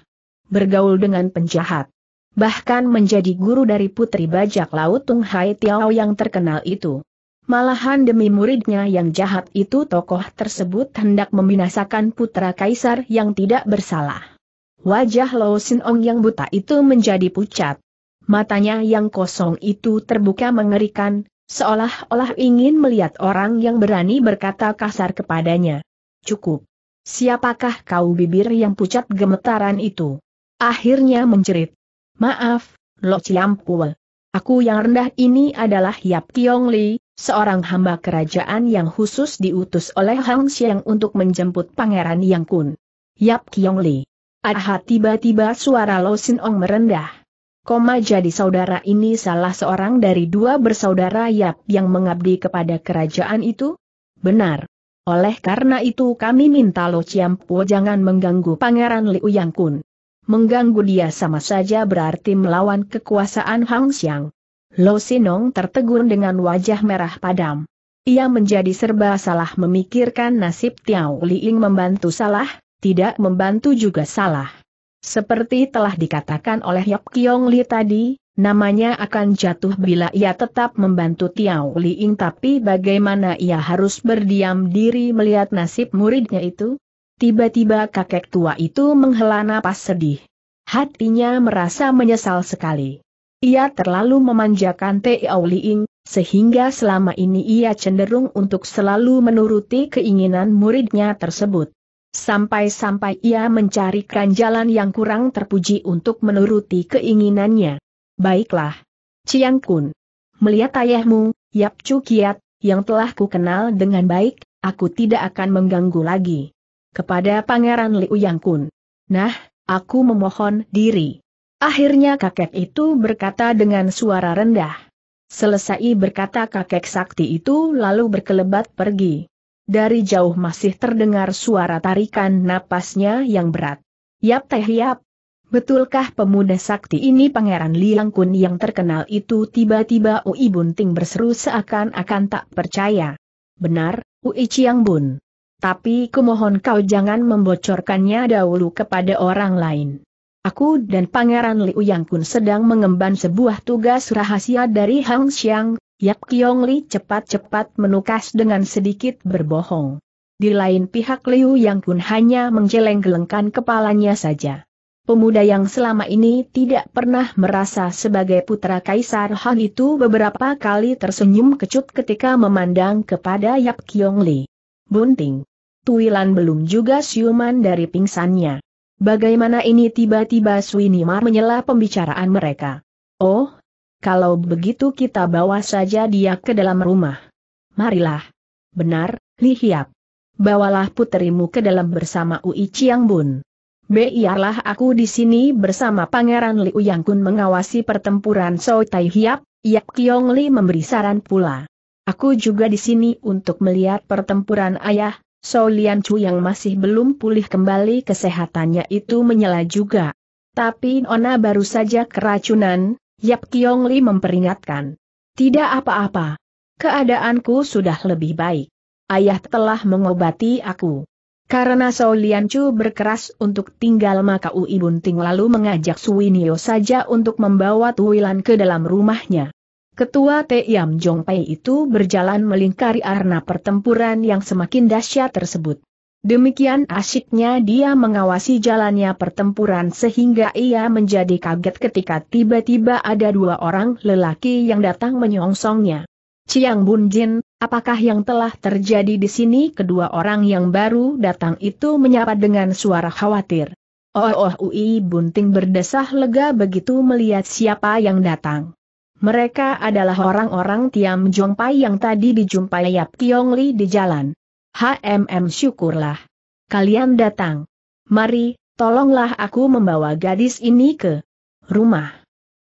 bergaul dengan penjahat. Bahkan menjadi guru dari putri bajak laut Tung Hai Tiao yang terkenal itu. Malahan demi muridnya yang jahat itu tokoh tersebut hendak membinasakan putra kaisar yang tidak bersalah. Wajah Lo Sin Ong yang buta itu menjadi pucat. Matanya yang kosong itu terbuka mengerikan, seolah-olah ingin melihat orang yang berani berkata kasar kepadanya. Cukup. Siapakah kau bibir yang pucat gemetaran itu? Akhirnya menjerit. Maaf, Lo Ciampul. Aku yang rendah ini adalah Yap Tiong Li, seorang hamba kerajaan yang khusus diutus oleh Hang Xiang untuk menjemput Pangeran Yang Kun. Yap Kiong Li. Aha tiba-tiba suara Lo Sin Ong merendah. Koma jadi saudara ini salah seorang dari dua bersaudara Yap yang mengabdi kepada kerajaan itu? Benar. Oleh karena itu kami minta Lo Chiampo jangan mengganggu Pangeran Liu Yang Kun. Mengganggu dia sama saja berarti melawan kekuasaan Hang Xiang. Lo Sinong tertegun dengan wajah merah padam. Ia menjadi serba salah memikirkan nasib Tiao Liing membantu salah, tidak membantu juga salah. Seperti telah dikatakan oleh Yap Kiong Li tadi, Namanya akan jatuh bila ia tetap membantu Tiao Liing tapi bagaimana ia harus berdiam diri melihat nasib muridnya itu? Tiba-tiba kakek tua itu menghela napas sedih. Hatinya merasa menyesal sekali. Ia terlalu memanjakan Tiao Liing, sehingga selama ini ia cenderung untuk selalu menuruti keinginan muridnya tersebut. Sampai-sampai ia mencarikan jalan yang kurang terpuji untuk menuruti keinginannya baiklah. Ciang Kun. Melihat ayahmu, Yap Chu Kiat, yang telah ku kenal dengan baik, aku tidak akan mengganggu lagi. Kepada Pangeran Liu Yang Kun. Nah, aku memohon diri. Akhirnya kakek itu berkata dengan suara rendah. Selesai berkata kakek sakti itu lalu berkelebat pergi. Dari jauh masih terdengar suara tarikan napasnya yang berat. Yap teh yap, Betulkah pemuda sakti ini Pangeran Liang Kun yang terkenal itu tiba-tiba Ui Bunting berseru seakan-akan tak percaya. Benar, Ui Chiang Bun. Tapi kumohon kau jangan membocorkannya dahulu kepada orang lain. Aku dan Pangeran Liu Yang Kun sedang mengemban sebuah tugas rahasia dari Hang Xiang, Yap Kiong Li cepat-cepat menukas dengan sedikit berbohong. Di lain pihak Liu Yang Kun hanya menggeleng-gelengkan kepalanya saja. Pemuda yang selama ini tidak pernah merasa sebagai putra Kaisar Han itu beberapa kali tersenyum kecut ketika memandang kepada Yap Kiong Li. Bunting. Tuilan belum juga siuman dari pingsannya. Bagaimana ini tiba-tiba Swinimar menyela pembicaraan mereka? Oh, kalau begitu kita bawa saja dia ke dalam rumah. Marilah. Benar, Li Hiap. Bawalah putrimu ke dalam bersama Ui Chiang Bun biarlah aku di sini bersama Pangeran Liu Yang Kun mengawasi pertempuran So Tai Hiap, Yap Kiong Li memberi saran pula. Aku juga di sini untuk melihat pertempuran ayah, So Lian Chu yang masih belum pulih kembali kesehatannya itu menyela juga. Tapi Nona baru saja keracunan, Yap Kiong Li memperingatkan. Tidak apa-apa. Keadaanku sudah lebih baik. Ayah telah mengobati aku. Karena Sao Chu berkeras untuk tinggal maka Ui Bunting lalu mengajak Suwiniyo saja untuk membawa Tuwilan ke dalam rumahnya. Ketua Tiam Jong Pei itu berjalan melingkari arena pertempuran yang semakin dahsyat tersebut. Demikian asyiknya dia mengawasi jalannya pertempuran sehingga ia menjadi kaget ketika tiba-tiba ada dua orang lelaki yang datang menyongsongnya. Chiang Bunjin, Apakah yang telah terjadi di sini kedua orang yang baru datang itu menyapa dengan suara khawatir. Oh, oh, oh Ui Bunting berdesah lega begitu melihat siapa yang datang. Mereka adalah orang-orang Tiam Jongpai yang tadi dijumpai Yap Kiong Li di jalan. HMM syukurlah. Kalian datang. Mari, tolonglah aku membawa gadis ini ke rumah.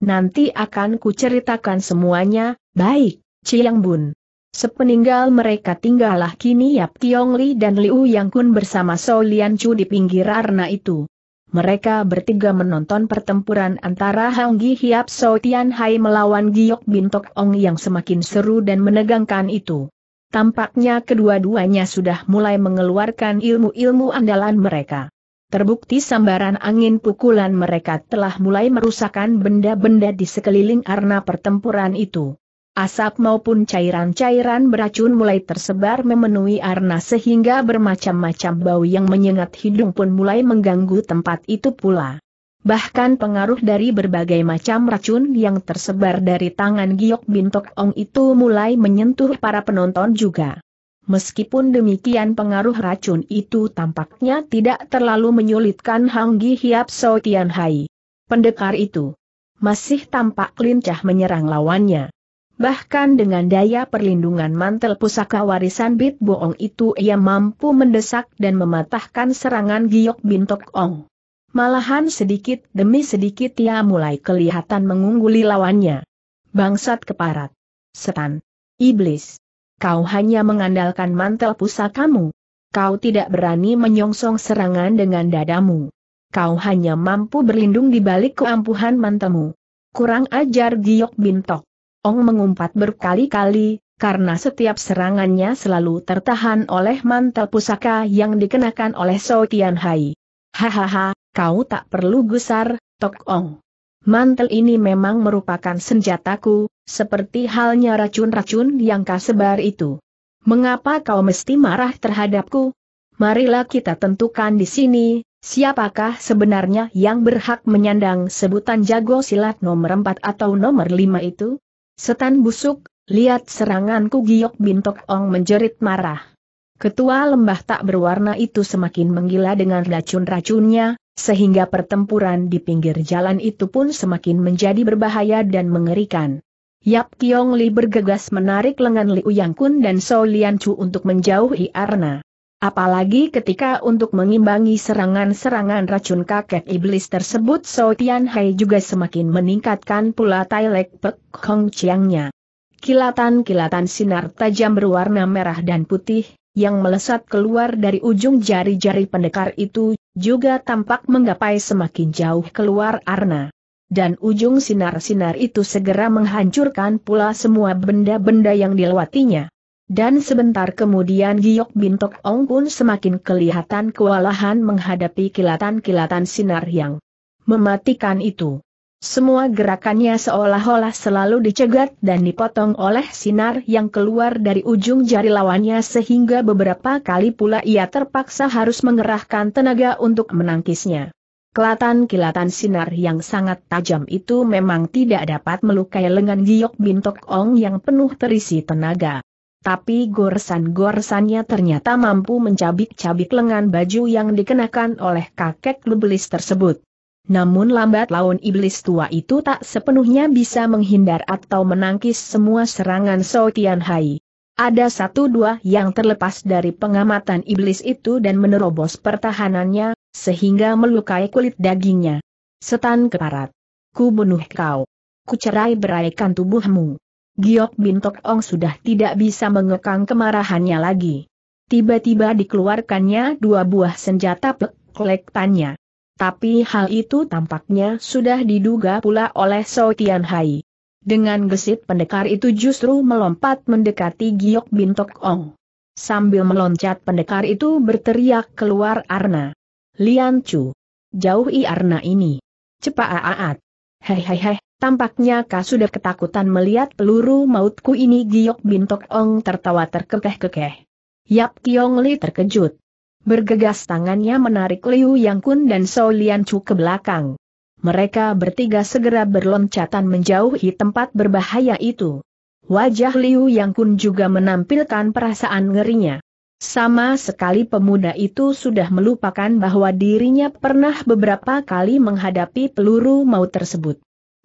Nanti akan kuceritakan semuanya, baik, Ciyang Bun. Sepeninggal mereka tinggallah kini Yap Tiong Li dan Liu Yang Kun bersama So Lian Chu di pinggir arna itu. Mereka bertiga menonton pertempuran antara Hang Gi Hiap So Tian Hai melawan Giok Bintok Ong yang semakin seru dan menegangkan itu. Tampaknya kedua-duanya sudah mulai mengeluarkan ilmu-ilmu andalan mereka. Terbukti sambaran angin pukulan mereka telah mulai merusakkan benda-benda di sekeliling arena pertempuran itu. Asap maupun cairan-cairan beracun mulai tersebar memenuhi arna sehingga bermacam-macam bau yang menyengat hidung pun mulai mengganggu tempat itu pula. Bahkan pengaruh dari berbagai macam racun yang tersebar dari tangan Giok Bintok Ong itu mulai menyentuh para penonton juga. Meskipun demikian pengaruh racun itu tampaknya tidak terlalu menyulitkan Hang Gi Hiap So Tian Hai. Pendekar itu masih tampak lincah menyerang lawannya bahkan dengan daya perlindungan mantel pusaka warisan Bit Boong itu ia mampu mendesak dan mematahkan serangan Giok Bintok Ong. Malahan sedikit demi sedikit ia mulai kelihatan mengungguli lawannya. Bangsat keparat. Setan. Iblis. Kau hanya mengandalkan mantel pusakamu. Kau tidak berani menyongsong serangan dengan dadamu. Kau hanya mampu berlindung di balik keampuhan mantelmu. Kurang ajar Giok Bintok. Ong mengumpat berkali-kali, karena setiap serangannya selalu tertahan oleh mantel pusaka yang dikenakan oleh So Tian Hai. Hahaha, kau tak perlu gusar, Tok Ong. Mantel ini memang merupakan senjataku, seperti halnya racun-racun yang kasebar itu. Mengapa kau mesti marah terhadapku? Marilah kita tentukan di sini, siapakah sebenarnya yang berhak menyandang sebutan jago silat nomor 4 atau nomor 5 itu? Setan busuk, lihat seranganku Giok Bintok Ong menjerit marah. Ketua lembah tak berwarna itu semakin menggila dengan racun-racunnya, sehingga pertempuran di pinggir jalan itu pun semakin menjadi berbahaya dan mengerikan. Yap Kiong Li bergegas menarik lengan Liu Yang Kun dan So Lian Chu untuk menjauhi Arna. Apalagi ketika untuk mengimbangi serangan-serangan racun kakek iblis tersebut So Tian Hai juga semakin meningkatkan pula Tai Lek Pek Hong Chiangnya. Kilatan-kilatan sinar tajam berwarna merah dan putih, yang melesat keluar dari ujung jari-jari pendekar itu, juga tampak menggapai semakin jauh keluar arna. Dan ujung sinar-sinar itu segera menghancurkan pula semua benda-benda yang dilewatinya. Dan sebentar kemudian Giok Bintok Ong pun semakin kelihatan kewalahan menghadapi kilatan-kilatan sinar yang mematikan itu. Semua gerakannya seolah-olah selalu dicegat dan dipotong oleh sinar yang keluar dari ujung jari lawannya sehingga beberapa kali pula ia terpaksa harus mengerahkan tenaga untuk menangkisnya. Kelatan-kilatan sinar yang sangat tajam itu memang tidak dapat melukai lengan Giok Bintok Ong yang penuh terisi tenaga tapi goresan-goresannya ternyata mampu mencabik-cabik lengan baju yang dikenakan oleh kakek lubelis tersebut. Namun lambat laun iblis tua itu tak sepenuhnya bisa menghindar atau menangkis semua serangan So Tian Hai. Ada satu dua yang terlepas dari pengamatan iblis itu dan menerobos pertahanannya, sehingga melukai kulit dagingnya. Setan keparat. Ku bunuh kau. Ku cerai beraikan tubuhmu. Giok Bintok Ong sudah tidak bisa mengekang kemarahannya lagi. Tiba-tiba dikeluarkannya dua buah senjata plek tanya. Tapi hal itu tampaknya sudah diduga pula oleh So Tian Hai. Dengan gesit pendekar itu justru melompat mendekati Giok Bintok Ong. Sambil meloncat pendekar itu berteriak keluar Arna. Lian Chu. Jauhi Arna ini. Cepat aat. Hei hei hei. Tampaknya kau sudah ketakutan melihat peluru mautku ini Giok Bintok Ong tertawa terkekeh-kekeh. Yap Kiong Li terkejut. Bergegas tangannya menarik Liu Yang Kun dan Shou Lian Chu ke belakang. Mereka bertiga segera berloncatan menjauhi tempat berbahaya itu. Wajah Liu Yang Kun juga menampilkan perasaan ngerinya. Sama sekali pemuda itu sudah melupakan bahwa dirinya pernah beberapa kali menghadapi peluru maut tersebut.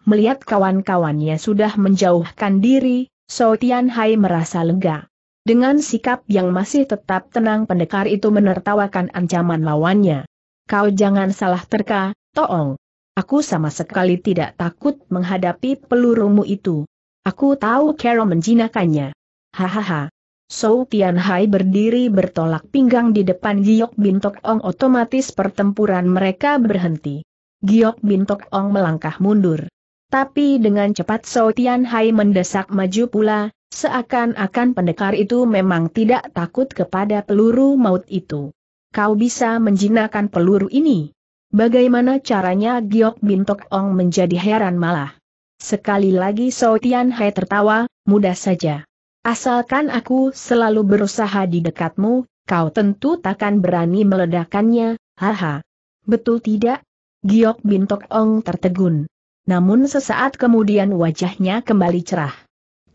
Melihat kawan-kawannya sudah menjauhkan diri, So Tian Hai merasa lega. Dengan sikap yang masih tetap tenang pendekar itu menertawakan ancaman lawannya. Kau jangan salah terka, Toong. Aku sama sekali tidak takut menghadapi pelurumu itu. Aku tahu Carol menjinakannya. Hahaha. So Tian Hai berdiri bertolak pinggang di depan Giok Bintok Ong otomatis pertempuran mereka berhenti. Giok Bintok Ong melangkah mundur. Tapi dengan cepat Sao Tian Hai mendesak maju pula, seakan-akan pendekar itu memang tidak takut kepada peluru maut itu. Kau bisa menjinakkan peluru ini. Bagaimana caranya Giok Bintok Ong menjadi heran malah. Sekali lagi Sao Tian Hai tertawa, mudah saja. Asalkan aku selalu berusaha di dekatmu, kau tentu takkan berani meledakannya, haha. Betul tidak? Giok Bintok Ong tertegun namun sesaat kemudian wajahnya kembali cerah.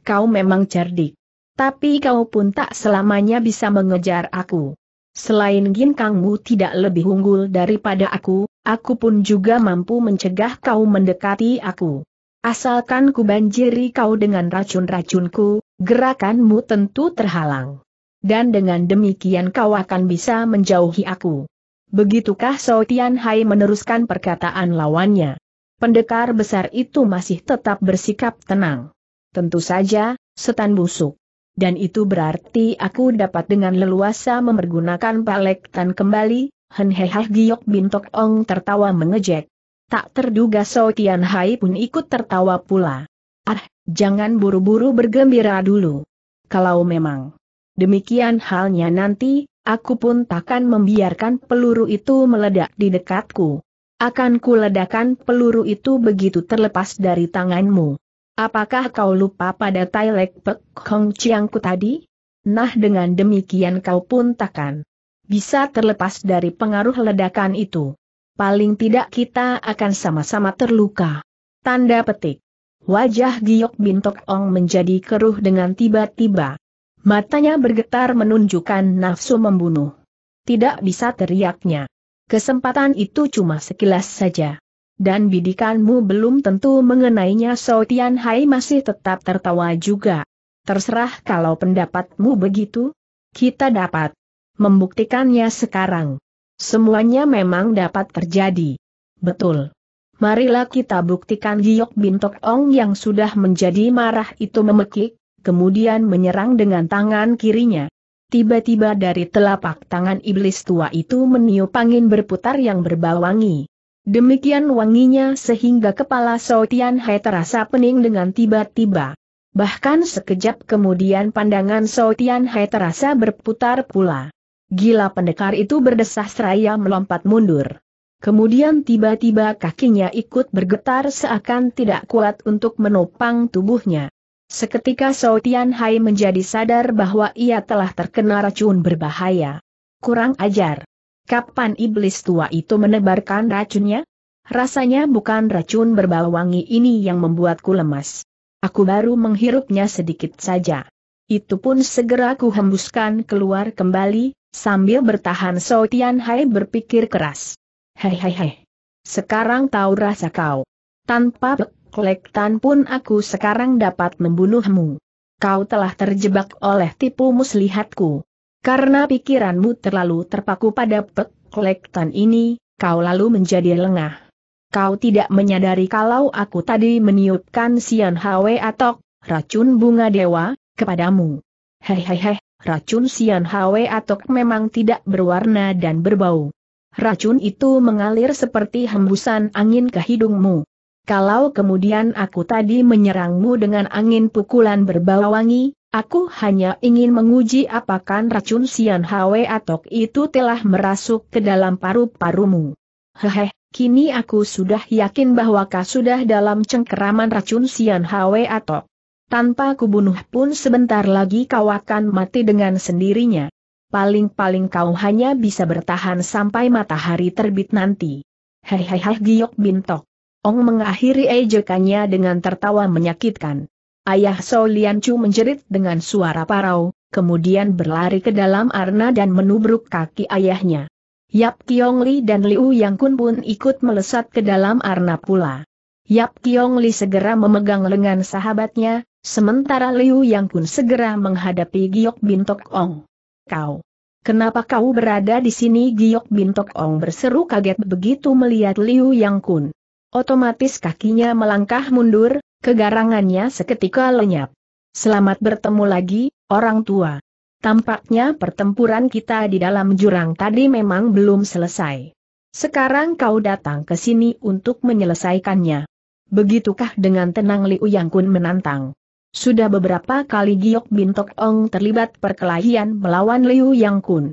Kau memang cerdik. Tapi kau pun tak selamanya bisa mengejar aku. Selain ginkangmu tidak lebih unggul daripada aku, aku pun juga mampu mencegah kau mendekati aku. Asalkan ku banjiri kau dengan racun-racunku, gerakanmu tentu terhalang. Dan dengan demikian kau akan bisa menjauhi aku. Begitukah Sotian Hai meneruskan perkataan lawannya pendekar besar itu masih tetap bersikap tenang. Tentu saja, setan busuk. Dan itu berarti aku dapat dengan leluasa memergunakan palek tan kembali, Henhehah Giok Bintok Ong tertawa mengejek. Tak terduga So Tian Hai pun ikut tertawa pula. Ah, jangan buru-buru bergembira dulu. Kalau memang demikian halnya nanti, aku pun takkan membiarkan peluru itu meledak di dekatku. Akan kuledakan peluru itu begitu terlepas dari tanganmu. Apakah kau lupa pada Tai Lek Pek Hong Chiangku tadi? Nah dengan demikian kau pun takkan bisa terlepas dari pengaruh ledakan itu. Paling tidak kita akan sama-sama terluka. Tanda petik. Wajah Giok Bintok Ong menjadi keruh dengan tiba-tiba. Matanya bergetar menunjukkan nafsu membunuh. Tidak bisa teriaknya. Kesempatan itu cuma sekilas saja. Dan bidikanmu belum tentu mengenainya So Tian Hai masih tetap tertawa juga. Terserah kalau pendapatmu begitu, kita dapat membuktikannya sekarang. Semuanya memang dapat terjadi. Betul. Marilah kita buktikan Giok Bintok Ong yang sudah menjadi marah itu memekik, kemudian menyerang dengan tangan kirinya. Tiba-tiba dari telapak tangan iblis tua itu meniup angin berputar yang berbau wangi. Demikian wanginya sehingga kepala Sotian Hai terasa pening dengan tiba-tiba. Bahkan sekejap kemudian pandangan Sotian Hai terasa berputar pula. Gila pendekar itu berdesah seraya melompat mundur. Kemudian tiba-tiba kakinya ikut bergetar seakan tidak kuat untuk menopang tubuhnya. Seketika Tian Hai menjadi sadar bahwa ia telah terkena racun berbahaya. Kurang ajar. Kapan iblis tua itu menebarkan racunnya? Rasanya bukan racun berbau wangi ini yang membuatku lemas. Aku baru menghirupnya sedikit saja. Itu pun segera ku hembuskan keluar kembali, sambil bertahan Tian Hai berpikir keras. Hei hei hei. Sekarang tahu rasa kau. Tanpa bek, Klektan pun aku sekarang dapat membunuhmu. Kau telah terjebak oleh tipu muslihatku. Karena pikiranmu terlalu terpaku pada pek Klektan ini, kau lalu menjadi lengah. Kau tidak menyadari kalau aku tadi meniupkan sian hawe Atok, racun bunga dewa, kepadamu. Hehehe, racun sian hawe Atok memang tidak berwarna dan berbau. Racun itu mengalir seperti hembusan angin ke hidungmu. Kalau kemudian aku tadi menyerangmu dengan angin pukulan berbau wangi, aku hanya ingin menguji apakah racun sian Hwe Atok itu telah merasuk ke dalam paru-parumu. Hehe, kini aku sudah yakin bahwa kau sudah dalam cengkeraman racun sian Hwe Atok. Tanpa kubunuh pun sebentar lagi kau akan mati dengan sendirinya. Paling-paling kau hanya bisa bertahan sampai matahari terbit nanti. Hehehe Giok Bintok. Ong mengakhiri ejekannya dengan tertawa menyakitkan. Ayah Sao Chu menjerit dengan suara parau, kemudian berlari ke dalam arna dan menubruk kaki ayahnya. Yap Kiong Li dan Liu Yang Kun pun ikut melesat ke dalam arna pula. Yap Kiong Li segera memegang lengan sahabatnya, sementara Liu Yang Kun segera menghadapi Giok Bintok Ong. Kau! Kenapa kau berada di sini? Giok Bintok Ong berseru kaget begitu melihat Liu Yang Kun. Otomatis kakinya melangkah mundur, kegarangannya seketika lenyap. Selamat bertemu lagi, orang tua. Tampaknya pertempuran kita di dalam jurang tadi memang belum selesai. Sekarang kau datang ke sini untuk menyelesaikannya. Begitukah dengan tenang Liu Yang Kun menantang? Sudah beberapa kali Giok Bintok Ong terlibat perkelahian melawan Liu Yang Kun.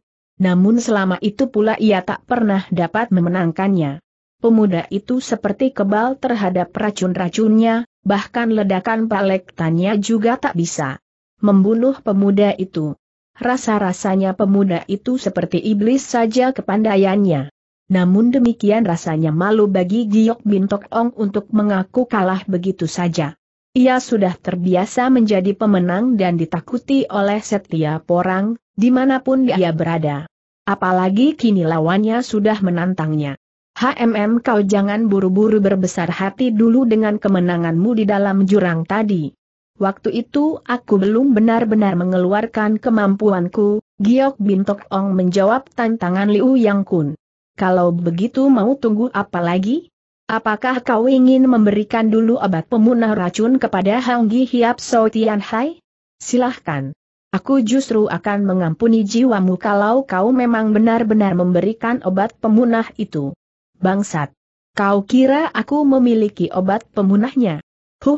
Namun selama itu pula ia tak pernah dapat memenangkannya pemuda itu seperti kebal terhadap racun-racunnya, bahkan ledakan palektannya juga tak bisa membunuh pemuda itu. Rasa-rasanya pemuda itu seperti iblis saja kepandaiannya. Namun demikian rasanya malu bagi Giok Bintok Ong untuk mengaku kalah begitu saja. Ia sudah terbiasa menjadi pemenang dan ditakuti oleh setiap orang, dimanapun dia berada. Apalagi kini lawannya sudah menantangnya. HMM kau jangan buru-buru berbesar hati dulu dengan kemenanganmu di dalam jurang tadi. Waktu itu aku belum benar-benar mengeluarkan kemampuanku, Giok Bintok Ong menjawab tantangan Liu Yang Kun. Kalau begitu mau tunggu apa lagi? Apakah kau ingin memberikan dulu obat pemunah racun kepada Hanggi Hiap So Tianhai? Silahkan. Aku justru akan mengampuni jiwamu kalau kau memang benar-benar memberikan obat pemunah itu. Bangsat! Kau kira aku memiliki obat pemunahnya? Huh!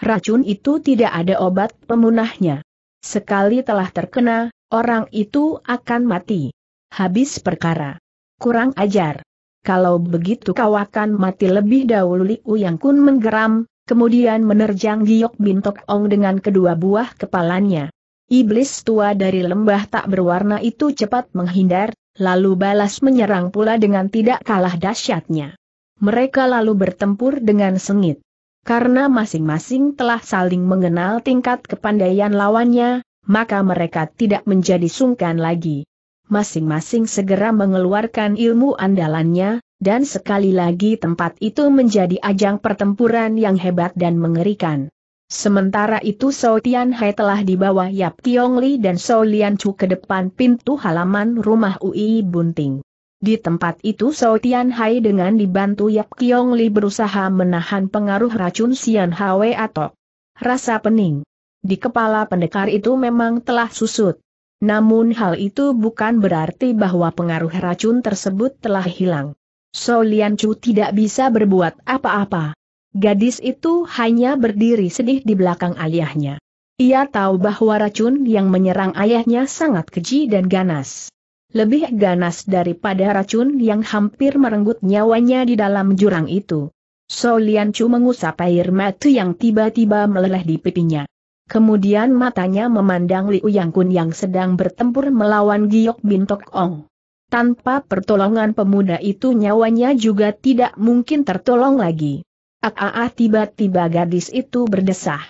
Racun itu tidak ada obat pemunahnya. Sekali telah terkena, orang itu akan mati. Habis perkara. Kurang ajar. Kalau begitu kau akan mati lebih dahulu Li Uyang Kun menggeram, kemudian menerjang Giok Bintok Ong dengan kedua buah kepalanya. Iblis tua dari lembah tak berwarna itu cepat menghindar, lalu balas menyerang pula dengan tidak kalah dahsyatnya. Mereka lalu bertempur dengan sengit. Karena masing-masing telah saling mengenal tingkat kepandaian lawannya, maka mereka tidak menjadi sungkan lagi. Masing-masing segera mengeluarkan ilmu andalannya, dan sekali lagi tempat itu menjadi ajang pertempuran yang hebat dan mengerikan. Sementara itu So Tian Hai telah dibawa Yap Tiong Li dan So Lian Chu ke depan pintu halaman rumah UI Bunting. Di tempat itu So Tian Hai dengan dibantu Yap Tiong Li berusaha menahan pengaruh racun Sian Hwe atau rasa pening. Di kepala pendekar itu memang telah susut. Namun hal itu bukan berarti bahwa pengaruh racun tersebut telah hilang. So Lian Chu tidak bisa berbuat apa-apa. Gadis itu hanya berdiri sedih di belakang ayahnya. Ia tahu bahwa racun yang menyerang ayahnya sangat keji dan ganas. Lebih ganas daripada racun yang hampir merenggut nyawanya di dalam jurang itu. So Lian Chu mengusap air mata yang tiba-tiba meleleh di pipinya. Kemudian matanya memandang Liu Yang Kun yang sedang bertempur melawan Giok Tok Ong. Tanpa pertolongan pemuda itu nyawanya juga tidak mungkin tertolong lagi. Aa tiba-tiba gadis itu berdesah.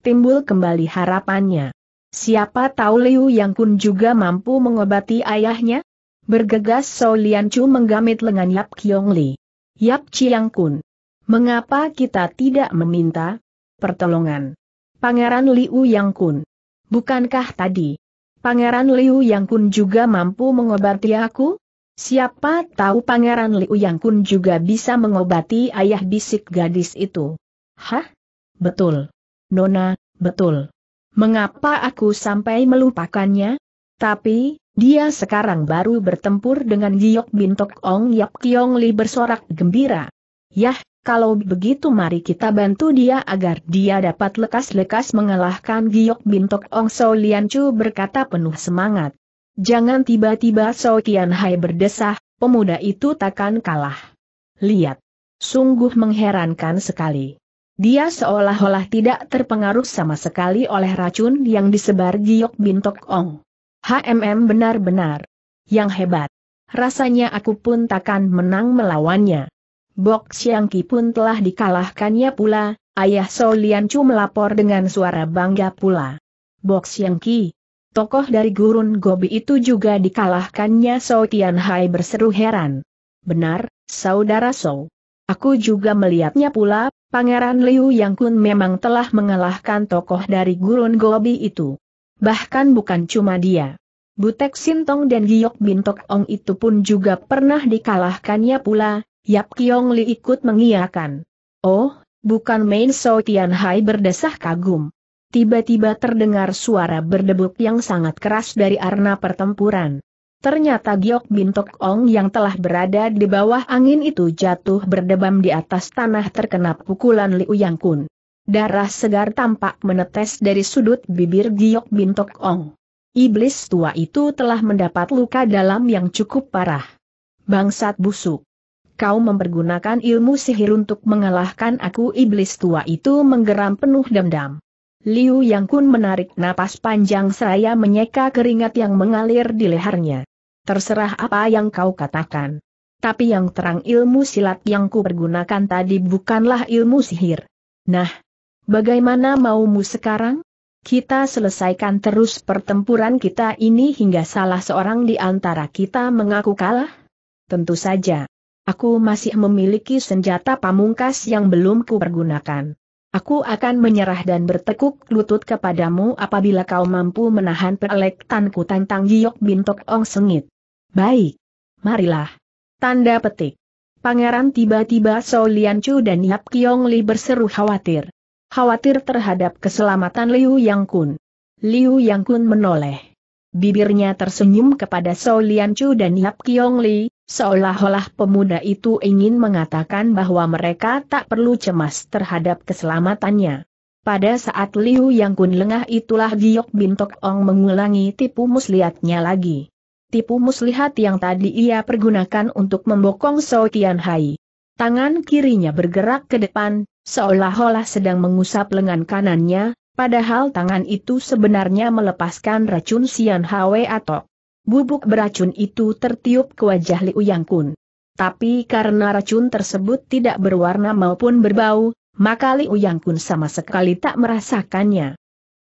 Timbul kembali harapannya. Siapa tahu Liu Yang Kun juga mampu mengobati ayahnya? Bergegas Sou Lian Chu menggamit lengan Yap Kiong Li. Yap Chiang Kun. Mengapa kita tidak meminta pertolongan? Pangeran Liu Yang Kun. Bukankah tadi? Pangeran Liu Yang Kun juga mampu mengobati aku? Siapa tahu Pangeran Liu Yang Kun juga bisa mengobati ayah bisik gadis itu. Hah? Betul. Nona, betul. Mengapa aku sampai melupakannya? Tapi, dia sekarang baru bertempur dengan Giok Bintok Ong Yap Kiong Li bersorak gembira. Yah, kalau begitu mari kita bantu dia agar dia dapat lekas-lekas mengalahkan Giok Bintok Ong So Lian Chu berkata penuh semangat. Jangan tiba-tiba So Kian Hai berdesah, pemuda itu takkan kalah. Lihat. Sungguh mengherankan sekali. Dia seolah-olah tidak terpengaruh sama sekali oleh racun yang disebar Giok Bintok Ong. HMM benar-benar. Yang hebat. Rasanya aku pun takkan menang melawannya. Bok Ki pun telah dikalahkannya pula, ayah So Lian Chu melapor dengan suara bangga pula. Bok Ki, tokoh dari gurun Gobi itu juga dikalahkannya Tian Hai berseru heran. Benar, Saudara Sao. Aku juga melihatnya pula, Pangeran Liu Yang Kun memang telah mengalahkan tokoh dari gurun Gobi itu. Bahkan bukan cuma dia. Butek Sintong dan Giok Bintok Ong itu pun juga pernah dikalahkannya pula, Yap Kiong Li ikut mengiakan. Oh, bukan main So Tian Hai berdesah kagum tiba-tiba terdengar suara berdebuk yang sangat keras dari arena pertempuran. Ternyata Giok Bintok Ong yang telah berada di bawah angin itu jatuh berdebam di atas tanah terkena pukulan Liu Yang Kun. Darah segar tampak menetes dari sudut bibir Giok Bintok Ong. Iblis tua itu telah mendapat luka dalam yang cukup parah. Bangsat busuk. Kau mempergunakan ilmu sihir untuk mengalahkan aku iblis tua itu menggeram penuh dendam. Liu Yang Kun menarik napas panjang seraya menyeka keringat yang mengalir di lehernya. Terserah apa yang kau katakan. Tapi yang terang ilmu silat yang ku pergunakan tadi bukanlah ilmu sihir. Nah, bagaimana maumu sekarang? Kita selesaikan terus pertempuran kita ini hingga salah seorang di antara kita mengaku kalah? Tentu saja. Aku masih memiliki senjata pamungkas yang belum pergunakan. Aku akan menyerah dan bertekuk lutut kepadamu apabila kau mampu menahan tanku tentang Giok Bintok Ong Sengit. Baik. Marilah. Tanda petik. Pangeran tiba-tiba Lian Chu dan Yap Kiong Li berseru khawatir. Khawatir terhadap keselamatan Liu Yang Kun. Liu Yang Kun menoleh. Bibirnya tersenyum kepada Lian Chu dan Yap Kiong Li, Seolah-olah pemuda itu ingin mengatakan bahwa mereka tak perlu cemas terhadap keselamatannya. Pada saat Liu Yang Kun lengah itulah Giok Bintok Ong mengulangi tipu muslihatnya lagi. Tipu muslihat yang tadi ia pergunakan untuk membokong So Tian Hai. Tangan kirinya bergerak ke depan, seolah-olah sedang mengusap lengan kanannya, padahal tangan itu sebenarnya melepaskan racun Sian Hwe atau. Bubuk beracun itu tertiup ke wajah Liu Yang Kun. Tapi karena racun tersebut tidak berwarna maupun berbau, maka Liu Yang Kun sama sekali tak merasakannya.